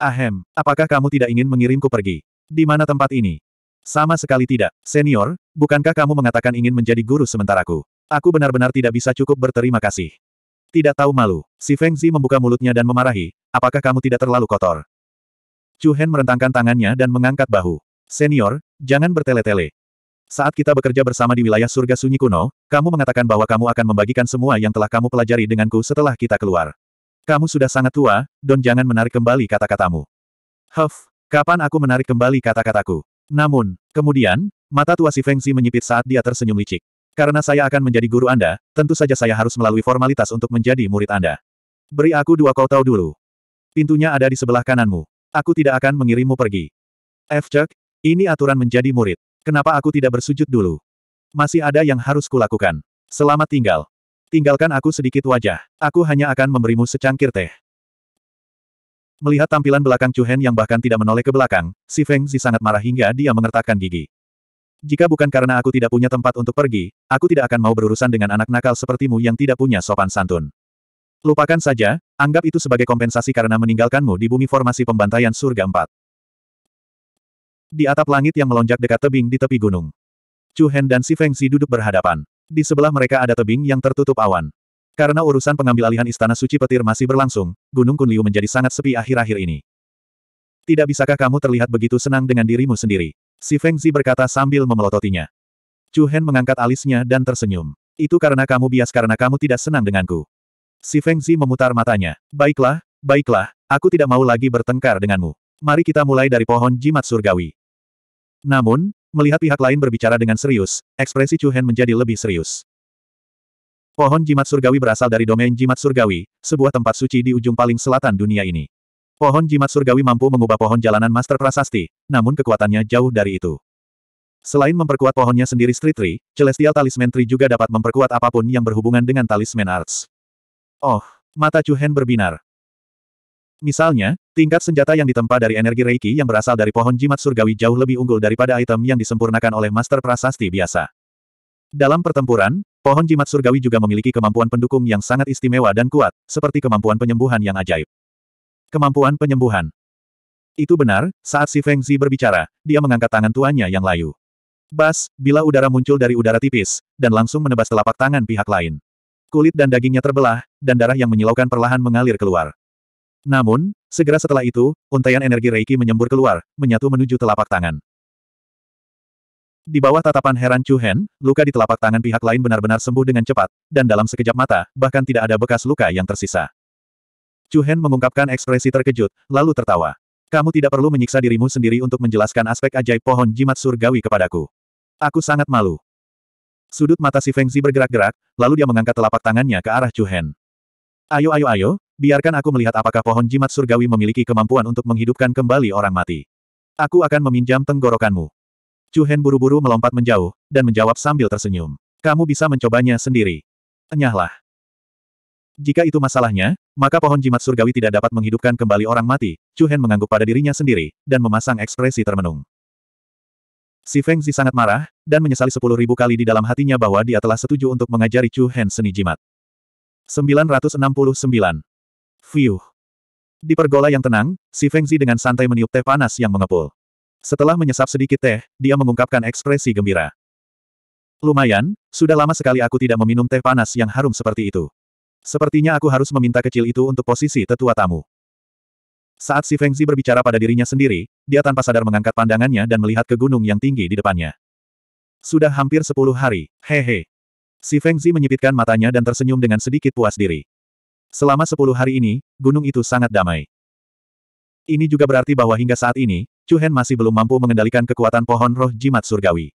Ahem, apakah kamu tidak ingin mengirimku pergi? Di mana tempat ini? Sama sekali tidak, senior, bukankah kamu mengatakan ingin menjadi guru sementaraku? Aku benar-benar tidak bisa cukup berterima kasih. Tidak tahu malu, si Feng Zi membuka mulutnya dan memarahi, apakah kamu tidak terlalu kotor? Chu Hen merentangkan tangannya dan mengangkat bahu. Senior, jangan bertele-tele, saat kita bekerja bersama di wilayah surga sunyi kuno, kamu mengatakan bahwa kamu akan membagikan semua yang telah kamu pelajari denganku setelah kita keluar. Kamu sudah sangat tua, don jangan menarik kembali kata-katamu. Huff, kapan aku menarik kembali kata-kataku? Namun, kemudian, mata tua si Zi menyipit saat dia tersenyum licik. Karena saya akan menjadi guru Anda, tentu saja saya harus melalui formalitas untuk menjadi murid Anda. Beri aku dua kau tahu dulu. Pintunya ada di sebelah kananmu. Aku tidak akan mengirimmu pergi. F. Cek, ini aturan menjadi murid. Kenapa aku tidak bersujud dulu? Masih ada yang harus kulakukan. Selamat tinggal. Tinggalkan aku sedikit wajah. Aku hanya akan memberimu secangkir teh. Melihat tampilan belakang Chu Hen yang bahkan tidak menoleh ke belakang, si Feng Zi sangat marah hingga dia mengertakkan gigi. Jika bukan karena aku tidak punya tempat untuk pergi, aku tidak akan mau berurusan dengan anak nakal sepertimu yang tidak punya sopan santun. Lupakan saja, anggap itu sebagai kompensasi karena meninggalkanmu di bumi formasi pembantaian surga 4. Di atap langit yang melonjak dekat tebing di tepi gunung. Chu Hen dan Si Feng Zi duduk berhadapan. Di sebelah mereka ada tebing yang tertutup awan. Karena urusan pengambil alihan istana suci petir masih berlangsung, Gunung Kunliu menjadi sangat sepi akhir-akhir ini. Tidak bisakah kamu terlihat begitu senang dengan dirimu sendiri? Si Feng Zi berkata sambil memelototinya. Chu Hen mengangkat alisnya dan tersenyum. Itu karena kamu bias karena kamu tidak senang denganku. Si Feng Zi memutar matanya. Baiklah, baiklah, aku tidak mau lagi bertengkar denganmu. Mari kita mulai dari pohon jimat surgawi. Namun, melihat pihak lain berbicara dengan serius, ekspresi Chu Hen menjadi lebih serius. Pohon jimat surgawi berasal dari domain jimat surgawi, sebuah tempat suci di ujung paling selatan dunia ini. Pohon jimat surgawi mampu mengubah pohon jalanan Master Prasasti, namun kekuatannya jauh dari itu. Selain memperkuat pohonnya sendiri Street Tree, Celestial Talisman Tree juga dapat memperkuat apapun yang berhubungan dengan Talisman Arts. Oh, mata Chu Hen berbinar. Misalnya, tingkat senjata yang ditempa dari energi Reiki yang berasal dari pohon jimat surgawi jauh lebih unggul daripada item yang disempurnakan oleh Master Prasasti biasa. Dalam pertempuran, pohon jimat surgawi juga memiliki kemampuan pendukung yang sangat istimewa dan kuat, seperti kemampuan penyembuhan yang ajaib. Kemampuan penyembuhan. Itu benar, saat si Feng Zi berbicara, dia mengangkat tangan tuannya yang layu. Bas, bila udara muncul dari udara tipis, dan langsung menebas telapak tangan pihak lain. Kulit dan dagingnya terbelah, dan darah yang menyilaukan perlahan mengalir keluar. Namun, segera setelah itu, untaian energi Reiki menyembur keluar, menyatu menuju telapak tangan. Di bawah tatapan heran Chu Hen, luka di telapak tangan pihak lain benar-benar sembuh dengan cepat, dan dalam sekejap mata, bahkan tidak ada bekas luka yang tersisa. Chu Hen mengungkapkan ekspresi terkejut, lalu tertawa. Kamu tidak perlu menyiksa dirimu sendiri untuk menjelaskan aspek ajaib pohon jimat surgawi kepadaku. Aku sangat malu. Sudut mata si Fengzi bergerak-gerak, lalu dia mengangkat telapak tangannya ke arah Chu Hen. Ayo ayo ayo, Biarkan aku melihat apakah pohon jimat surgawi memiliki kemampuan untuk menghidupkan kembali orang mati. Aku akan meminjam tenggorokanmu. Cuhen buru-buru melompat menjauh, dan menjawab sambil tersenyum. Kamu bisa mencobanya sendiri. Enyahlah. Jika itu masalahnya, maka pohon jimat surgawi tidak dapat menghidupkan kembali orang mati, Cuhen mengangguk pada dirinya sendiri, dan memasang ekspresi termenung. Si Feng Zi sangat marah, dan menyesali sepuluh ribu kali di dalam hatinya bahwa dia telah setuju untuk mengajari Chu seni jimat. 969 Fiuh. Di pergola yang tenang, si Fengzi dengan santai meniup teh panas yang mengepul. Setelah menyesap sedikit teh, dia mengungkapkan ekspresi gembira. Lumayan, sudah lama sekali aku tidak meminum teh panas yang harum seperti itu. Sepertinya aku harus meminta kecil itu untuk posisi tetua tamu. Saat si Fengzi berbicara pada dirinya sendiri, dia tanpa sadar mengangkat pandangannya dan melihat ke gunung yang tinggi di depannya. Sudah hampir sepuluh hari, hehe. Si Fengzi menyipitkan matanya dan tersenyum dengan sedikit puas diri. Selama sepuluh hari ini, gunung itu sangat damai. Ini juga berarti bahwa hingga saat ini, Chu Hen masih belum mampu mengendalikan kekuatan pohon roh jimat surgawi.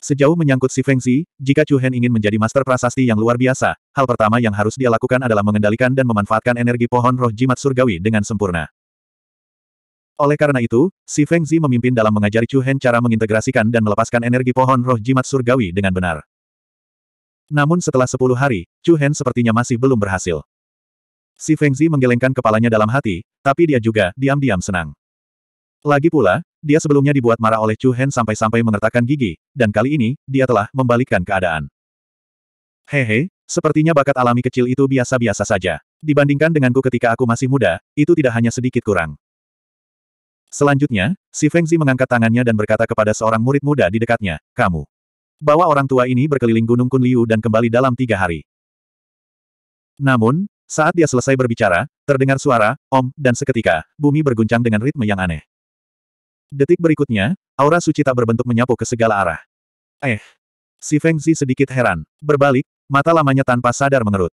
Sejauh menyangkut si Feng Zi, jika Chu Hen ingin menjadi master prasasti yang luar biasa, hal pertama yang harus dia lakukan adalah mengendalikan dan memanfaatkan energi pohon roh jimat surgawi dengan sempurna. Oleh karena itu, si Feng Zi memimpin dalam mengajari Chu Hen cara mengintegrasikan dan melepaskan energi pohon roh jimat surgawi dengan benar. Namun setelah sepuluh hari, Chu Hen sepertinya masih belum berhasil. Si Feng Zi menggelengkan kepalanya dalam hati, tapi dia juga diam-diam senang. Lagi pula, dia sebelumnya dibuat marah oleh Chu Hen sampai-sampai mengertakkan gigi, dan kali ini, dia telah membalikkan keadaan. Hehe, sepertinya bakat alami kecil itu biasa-biasa saja. Dibandingkan denganku ketika aku masih muda, itu tidak hanya sedikit kurang. Selanjutnya, si Feng Zi mengangkat tangannya dan berkata kepada seorang murid muda di dekatnya, kamu bahwa orang tua ini berkeliling Gunung Kunliu dan kembali dalam tiga hari. Namun, saat dia selesai berbicara, terdengar suara, om, dan seketika, bumi berguncang dengan ritme yang aneh. Detik berikutnya, aura suci tak berbentuk menyapu ke segala arah. Eh. Si Feng Zi sedikit heran. Berbalik, mata lamanya tanpa sadar mengerut.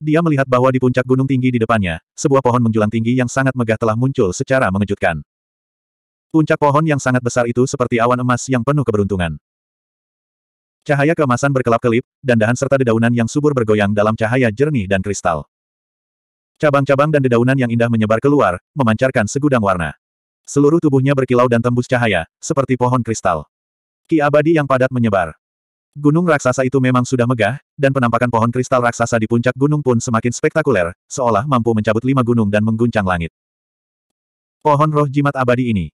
Dia melihat bahwa di puncak gunung tinggi di depannya, sebuah pohon menjulang tinggi yang sangat megah telah muncul secara mengejutkan. Puncak pohon yang sangat besar itu seperti awan emas yang penuh keberuntungan. Cahaya keemasan berkelap-kelip, dan dahan serta dedaunan yang subur bergoyang dalam cahaya jernih dan kristal. Cabang-cabang dan dedaunan yang indah menyebar keluar, memancarkan segudang warna. Seluruh tubuhnya berkilau dan tembus cahaya, seperti pohon kristal. Ki abadi yang padat menyebar. Gunung raksasa itu memang sudah megah, dan penampakan pohon kristal raksasa di puncak gunung pun semakin spektakuler, seolah mampu mencabut lima gunung dan mengguncang langit. Pohon roh jimat abadi ini.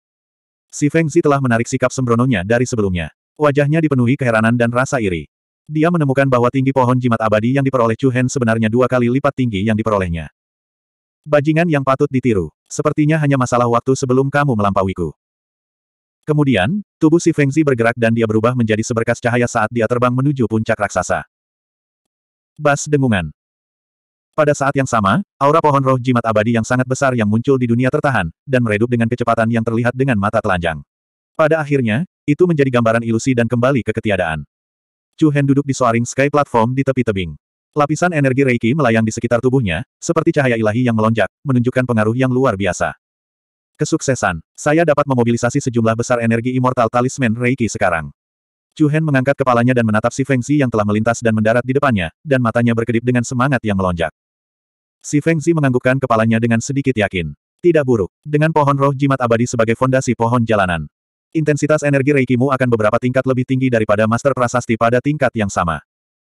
Si Feng Zi telah menarik sikap sembrononya dari sebelumnya. Wajahnya dipenuhi keheranan dan rasa iri. Dia menemukan bahwa tinggi pohon jimat abadi yang diperoleh Chu Hen sebenarnya dua kali lipat tinggi yang diperolehnya. Bajingan yang patut ditiru. Sepertinya hanya masalah waktu sebelum kamu melampauiku. Kemudian, tubuh si Fengzi bergerak dan dia berubah menjadi seberkas cahaya saat dia terbang menuju puncak raksasa. Bas dengungan. Pada saat yang sama, aura pohon roh jimat abadi yang sangat besar yang muncul di dunia tertahan, dan meredup dengan kecepatan yang terlihat dengan mata telanjang. Pada akhirnya, itu menjadi gambaran ilusi dan kembali ke ketiadaan. Chu Hen duduk di soaring sky platform di tepi tebing. Lapisan energi Reiki melayang di sekitar tubuhnya, seperti cahaya ilahi yang melonjak, menunjukkan pengaruh yang luar biasa. Kesuksesan. Saya dapat memobilisasi sejumlah besar energi Immortal Talisman Reiki sekarang. Chu Hen mengangkat kepalanya dan menatap si Feng Xi yang telah melintas dan mendarat di depannya, dan matanya berkedip dengan semangat yang melonjak. Si Feng Xi menganggukkan kepalanya dengan sedikit yakin. Tidak buruk. Dengan pohon roh jimat abadi sebagai fondasi pohon jalanan. Intensitas energi Reikimu akan beberapa tingkat lebih tinggi daripada Master Prasasti pada tingkat yang sama.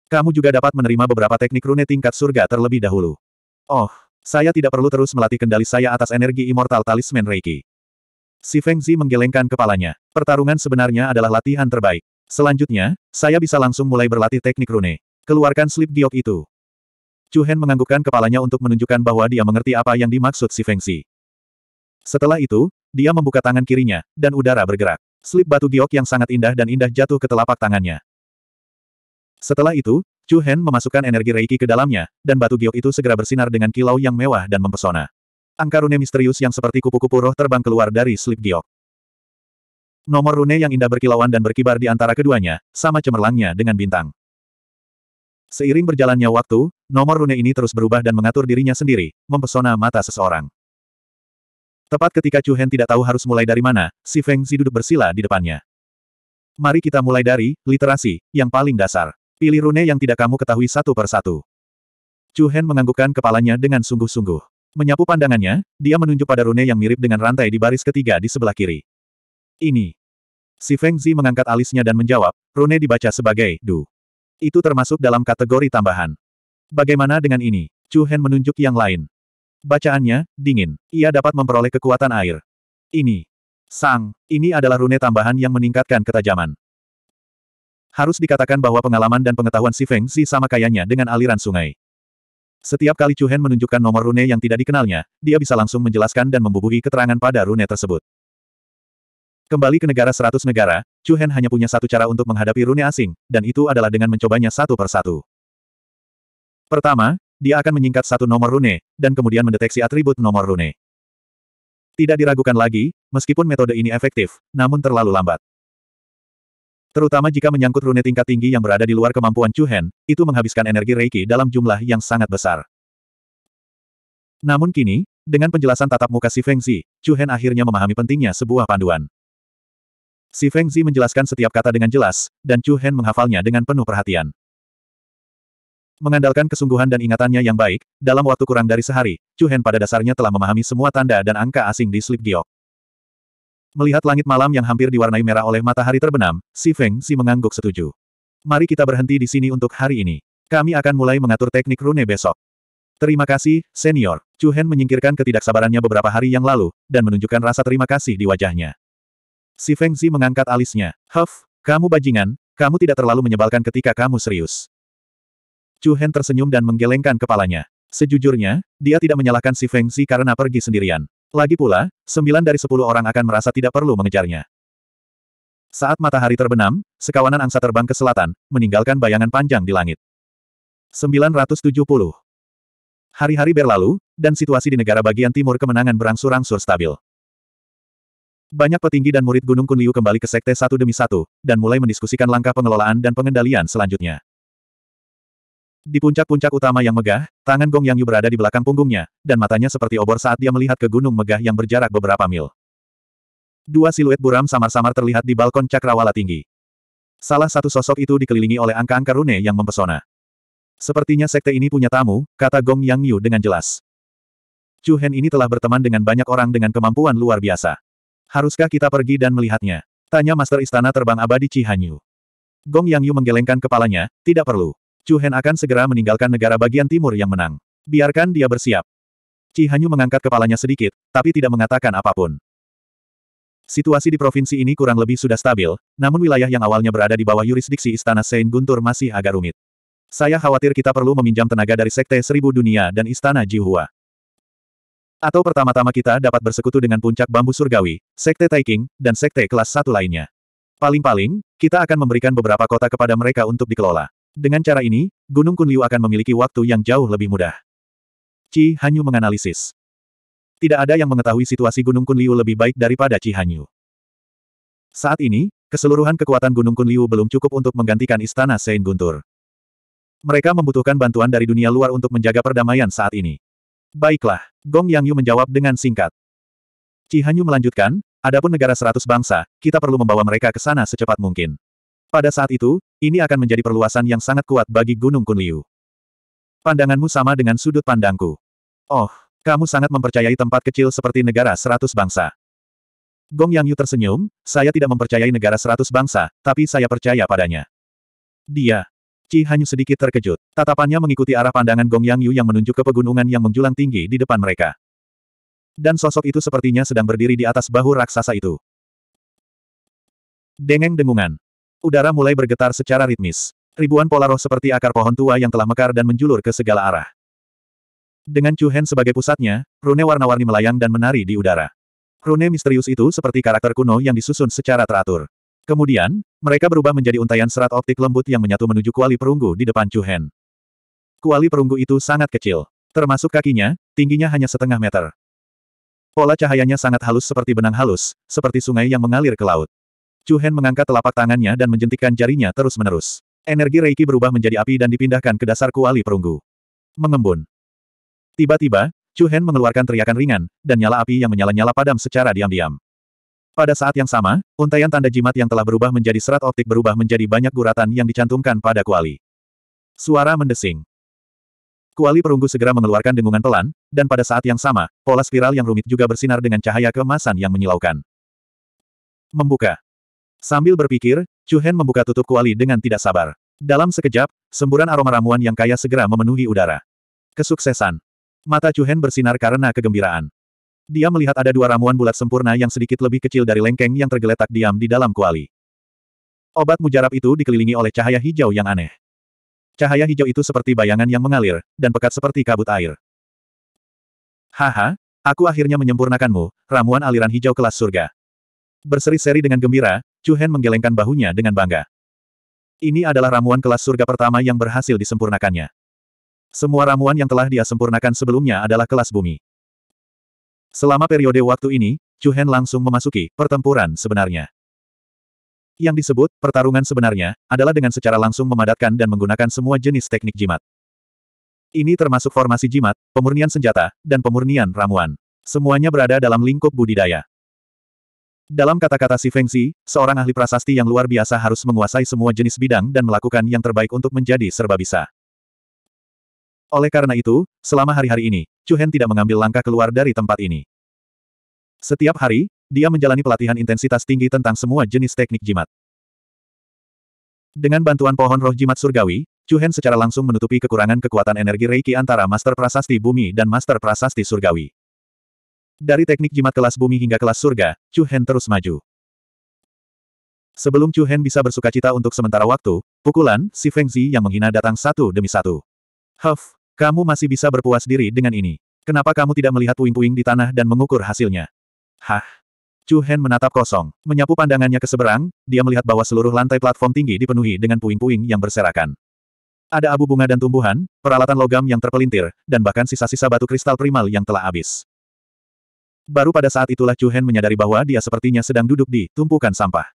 Kamu juga dapat menerima beberapa teknik rune tingkat surga terlebih dahulu. Oh, saya tidak perlu terus melatih kendali saya atas energi Immortal Talisman Reiki. Si Feng Zi menggelengkan kepalanya. Pertarungan sebenarnya adalah latihan terbaik. Selanjutnya, saya bisa langsung mulai berlatih teknik rune. Keluarkan slip giok itu. Chu Hen menganggukkan kepalanya untuk menunjukkan bahwa dia mengerti apa yang dimaksud si Feng Zi. Setelah itu, dia membuka tangan kirinya, dan udara bergerak. Slip batu giok yang sangat indah dan indah jatuh ke telapak tangannya. Setelah itu, Chu Hen memasukkan energi Reiki ke dalamnya, dan batu giok itu segera bersinar dengan kilau yang mewah dan mempesona. Angka rune misterius yang seperti kupu-kupu roh terbang keluar dari slip giok. Nomor rune yang indah berkilauan dan berkibar di antara keduanya, sama cemerlangnya dengan bintang. Seiring berjalannya waktu, nomor rune ini terus berubah dan mengatur dirinya sendiri, mempesona mata seseorang. Tepat ketika Chu Hen tidak tahu harus mulai dari mana, si Feng Zi duduk bersila di depannya. Mari kita mulai dari, literasi, yang paling dasar. Pilih rune yang tidak kamu ketahui satu per satu. Chu Hen menganggukkan kepalanya dengan sungguh-sungguh. Menyapu pandangannya, dia menunjuk pada rune yang mirip dengan rantai di baris ketiga di sebelah kiri. Ini. Si Feng Zi mengangkat alisnya dan menjawab, rune dibaca sebagai, Du. Itu termasuk dalam kategori tambahan. Bagaimana dengan ini? Chu Hen menunjuk yang lain. Bacaannya, dingin. Ia dapat memperoleh kekuatan air. Ini. Sang. Ini adalah rune tambahan yang meningkatkan ketajaman. Harus dikatakan bahwa pengalaman dan pengetahuan si Feng si sama kayanya dengan aliran sungai. Setiap kali Chu Hen menunjukkan nomor rune yang tidak dikenalnya, dia bisa langsung menjelaskan dan membubuhi keterangan pada rune tersebut. Kembali ke negara seratus negara, Chu Hen hanya punya satu cara untuk menghadapi rune asing, dan itu adalah dengan mencobanya satu per satu. Pertama, dia akan menyingkat satu nomor rune, dan kemudian mendeteksi atribut nomor rune. Tidak diragukan lagi, meskipun metode ini efektif, namun terlalu lambat. Terutama jika menyangkut rune tingkat tinggi yang berada di luar kemampuan Chuhen, itu menghabiskan energi Reiki dalam jumlah yang sangat besar. Namun kini, dengan penjelasan tatap muka Si Fengzi, Chuhen akhirnya memahami pentingnya sebuah panduan. Si Fengzi menjelaskan setiap kata dengan jelas, dan Chuhen menghafalnya dengan penuh perhatian. Mengandalkan kesungguhan dan ingatannya yang baik, dalam waktu kurang dari sehari, Chu Hen pada dasarnya telah memahami semua tanda dan angka asing di slip giok. Melihat langit malam yang hampir diwarnai merah oleh matahari terbenam, Si Feng Si mengangguk setuju. Mari kita berhenti di sini untuk hari ini. Kami akan mulai mengatur teknik rune besok. Terima kasih, senior. Chu Hen menyingkirkan ketidaksabarannya beberapa hari yang lalu, dan menunjukkan rasa terima kasih di wajahnya. Si Feng Si mengangkat alisnya. Huff, kamu bajingan, kamu tidak terlalu menyebalkan ketika kamu serius. Chu Hen tersenyum dan menggelengkan kepalanya. Sejujurnya, dia tidak menyalahkan si Feng Xi karena pergi sendirian. Lagi pula, sembilan dari sepuluh orang akan merasa tidak perlu mengejarnya. Saat matahari terbenam, sekawanan angsa terbang ke selatan, meninggalkan bayangan panjang di langit. 970. Hari-hari berlalu, dan situasi di negara bagian timur kemenangan berangsur-angsur stabil. Banyak petinggi dan murid Gunung Kunliu kembali ke sekte satu demi satu, dan mulai mendiskusikan langkah pengelolaan dan pengendalian selanjutnya. Di puncak-puncak utama yang megah, tangan Gong Yang Yu berada di belakang punggungnya, dan matanya seperti obor saat dia melihat ke gunung megah yang berjarak beberapa mil. Dua siluet buram samar-samar terlihat di balkon cakrawala tinggi. Salah satu sosok itu dikelilingi oleh angka-angka rune yang mempesona. Sepertinya sekte ini punya tamu, kata Gong Yang Yu dengan jelas. Chu Hen ini telah berteman dengan banyak orang dengan kemampuan luar biasa. Haruskah kita pergi dan melihatnya? Tanya Master Istana Terbang Abadi Cihanyu. Gong Yang Yu menggelengkan kepalanya, tidak perlu. Chu Hen akan segera meninggalkan negara bagian timur yang menang. Biarkan dia bersiap. Cihanyu Hanyu mengangkat kepalanya sedikit, tapi tidak mengatakan apapun. Situasi di provinsi ini kurang lebih sudah stabil, namun wilayah yang awalnya berada di bawah yurisdiksi Istana Saint Guntur masih agak rumit. Saya khawatir kita perlu meminjam tenaga dari Sekte Seribu Dunia dan Istana Jihua. Atau pertama-tama kita dapat bersekutu dengan Puncak Bambu Surgawi, Sekte Taiking, dan Sekte Kelas Satu lainnya. Paling-paling, kita akan memberikan beberapa kota kepada mereka untuk dikelola. Dengan cara ini, Gunung Kunliu akan memiliki waktu yang jauh lebih mudah. Ci Hanyu menganalisis. Tidak ada yang mengetahui situasi Gunung Kunliu lebih baik daripada Ci Hanyu. Saat ini, keseluruhan kekuatan Gunung Kunliu belum cukup untuk menggantikan Istana Sein Guntur. Mereka membutuhkan bantuan dari dunia luar untuk menjaga perdamaian saat ini. Baiklah, Gong Yang Yu menjawab dengan singkat. Ci Hanyu melanjutkan, adapun negara seratus bangsa, kita perlu membawa mereka ke sana secepat mungkin. Pada saat itu, ini akan menjadi perluasan yang sangat kuat bagi Gunung Kunliu. Pandanganmu sama dengan sudut pandangku. Oh, kamu sangat mempercayai tempat kecil seperti negara seratus bangsa. Gong Yang Yu tersenyum, saya tidak mempercayai negara seratus bangsa, tapi saya percaya padanya. Dia. Qi Hanyu sedikit terkejut. Tatapannya mengikuti arah pandangan Gong Yang Yu yang menunjuk ke pegunungan yang menjulang tinggi di depan mereka. Dan sosok itu sepertinya sedang berdiri di atas bahu raksasa itu. Dengeng dengungan. Udara mulai bergetar secara ritmis. Ribuan pola roh seperti akar pohon tua yang telah mekar dan menjulur ke segala arah. Dengan Chu Hen sebagai pusatnya, rune warna-warni melayang dan menari di udara. Rune misterius itu seperti karakter kuno yang disusun secara teratur. Kemudian, mereka berubah menjadi untaian serat optik lembut yang menyatu menuju kuali perunggu di depan Chu Hen. Kuali perunggu itu sangat kecil. Termasuk kakinya, tingginya hanya setengah meter. Pola cahayanya sangat halus seperti benang halus, seperti sungai yang mengalir ke laut. Chu Hen mengangkat telapak tangannya dan menjentikkan jarinya terus-menerus. Energi Reiki berubah menjadi api dan dipindahkan ke dasar kuali perunggu. Mengembun. Tiba-tiba, Chu Hen mengeluarkan teriakan ringan, dan nyala api yang menyala-nyala padam secara diam-diam. Pada saat yang sama, untaian tanda jimat yang telah berubah menjadi serat optik berubah menjadi banyak guratan yang dicantumkan pada kuali. Suara mendesing. Kuali perunggu segera mengeluarkan dengungan pelan, dan pada saat yang sama, pola spiral yang rumit juga bersinar dengan cahaya kemasan yang menyilaukan. Membuka. Sambil berpikir, Chu Hen membuka tutup kuali dengan tidak sabar. Dalam sekejap, semburan aroma ramuan yang kaya segera memenuhi udara. Kesuksesan. Mata Chu Hen bersinar karena kegembiraan. Dia melihat ada dua ramuan bulat sempurna yang sedikit lebih kecil dari lengkeng yang tergeletak diam di dalam kuali. Obat mujarab itu dikelilingi oleh cahaya hijau yang aneh. Cahaya hijau itu seperti bayangan yang mengalir, dan pekat seperti kabut air. Haha, aku akhirnya menyempurnakanmu, ramuan aliran hijau kelas surga. Berseri-seri dengan gembira, Chu Hen menggelengkan bahunya dengan bangga. Ini adalah ramuan kelas surga pertama yang berhasil disempurnakannya. Semua ramuan yang telah dia sempurnakan sebelumnya adalah kelas bumi. Selama periode waktu ini, Chu Hen langsung memasuki pertempuran sebenarnya. Yang disebut pertarungan sebenarnya adalah dengan secara langsung memadatkan dan menggunakan semua jenis teknik jimat. Ini termasuk formasi jimat, pemurnian senjata, dan pemurnian ramuan. Semuanya berada dalam lingkup budidaya. Dalam kata-kata Si Fengzi, seorang ahli prasasti yang luar biasa harus menguasai semua jenis bidang dan melakukan yang terbaik untuk menjadi serba bisa. Oleh karena itu, selama hari-hari ini, Chu Hen tidak mengambil langkah keluar dari tempat ini. Setiap hari, dia menjalani pelatihan intensitas tinggi tentang semua jenis teknik jimat. Dengan bantuan pohon roh jimat surgawi, Chu Hen secara langsung menutupi kekurangan kekuatan energi Reiki antara Master Prasasti Bumi dan Master Prasasti Surgawi. Dari teknik jimat kelas bumi hingga kelas surga, Chu Hen terus maju. Sebelum Chu Hen bisa bersuka cita untuk sementara waktu, pukulan, si Feng Zi yang menghina datang satu demi satu. Huff, kamu masih bisa berpuas diri dengan ini. Kenapa kamu tidak melihat puing-puing di tanah dan mengukur hasilnya? Hah? Chu Hen menatap kosong, menyapu pandangannya ke seberang, dia melihat bahwa seluruh lantai platform tinggi dipenuhi dengan puing-puing yang berserakan. Ada abu bunga dan tumbuhan, peralatan logam yang terpelintir, dan bahkan sisa-sisa batu kristal primal yang telah habis. Baru pada saat itulah Chu Hen menyadari bahwa dia sepertinya sedang duduk di tumpukan sampah.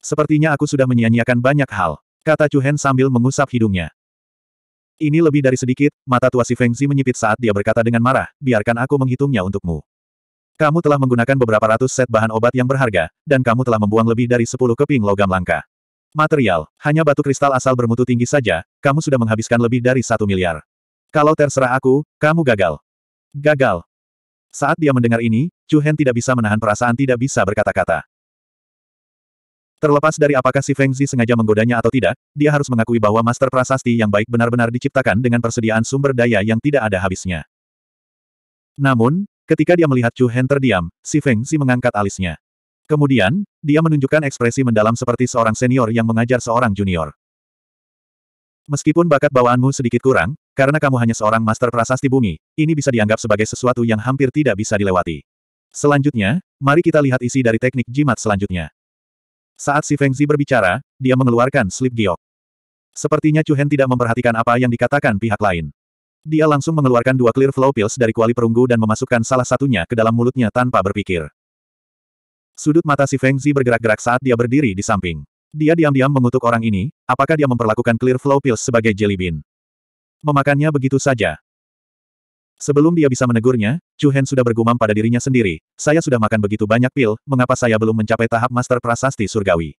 Sepertinya aku sudah menyia-nyiakan banyak hal, kata Chu Hen sambil mengusap hidungnya. Ini lebih dari sedikit, mata tua si Feng Zi menyipit saat dia berkata dengan marah, biarkan aku menghitungnya untukmu. Kamu telah menggunakan beberapa ratus set bahan obat yang berharga, dan kamu telah membuang lebih dari sepuluh keping logam langka. Material, hanya batu kristal asal bermutu tinggi saja, kamu sudah menghabiskan lebih dari satu miliar. Kalau terserah aku, kamu gagal. Gagal. Saat dia mendengar ini, Chu Hen tidak bisa menahan perasaan tidak bisa berkata-kata. Terlepas dari apakah si Feng Zi sengaja menggodanya atau tidak, dia harus mengakui bahwa master prasasti yang baik benar-benar diciptakan dengan persediaan sumber daya yang tidak ada habisnya. Namun, ketika dia melihat Chu Hen terdiam, si Feng Zi mengangkat alisnya. Kemudian, dia menunjukkan ekspresi mendalam seperti seorang senior yang mengajar seorang junior. Meskipun bakat bawaanmu sedikit kurang, karena kamu hanya seorang master prasasti bumi, ini bisa dianggap sebagai sesuatu yang hampir tidak bisa dilewati. Selanjutnya, mari kita lihat isi dari teknik jimat selanjutnya. Saat si Fengzi berbicara, dia mengeluarkan slip giok. Sepertinya Chu Hen tidak memperhatikan apa yang dikatakan pihak lain. Dia langsung mengeluarkan dua clear flow pills dari kuali perunggu dan memasukkan salah satunya ke dalam mulutnya tanpa berpikir. Sudut mata si Fengzi bergerak-gerak saat dia berdiri di samping. Dia diam-diam mengutuk orang ini, apakah dia memperlakukan Clear Flow Pills sebagai jelly bean? Memakannya begitu saja. Sebelum dia bisa menegurnya, Chu Hen sudah bergumam pada dirinya sendiri, saya sudah makan begitu banyak pil, mengapa saya belum mencapai tahap Master Prasasti Surgawi?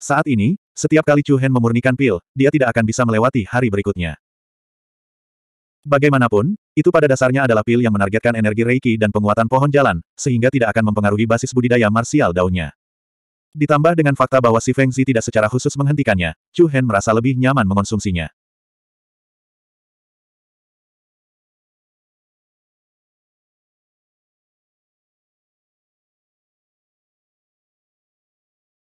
Saat ini, setiap kali Chu Hen memurnikan pil, dia tidak akan bisa melewati hari berikutnya. Bagaimanapun, itu pada dasarnya adalah pil yang menargetkan energi reiki dan penguatan pohon jalan, sehingga tidak akan mempengaruhi basis budidaya marsial daunnya. Ditambah dengan fakta bahwa si Feng Zi tidak secara khusus menghentikannya, Chu Hen merasa lebih nyaman mengonsumsinya.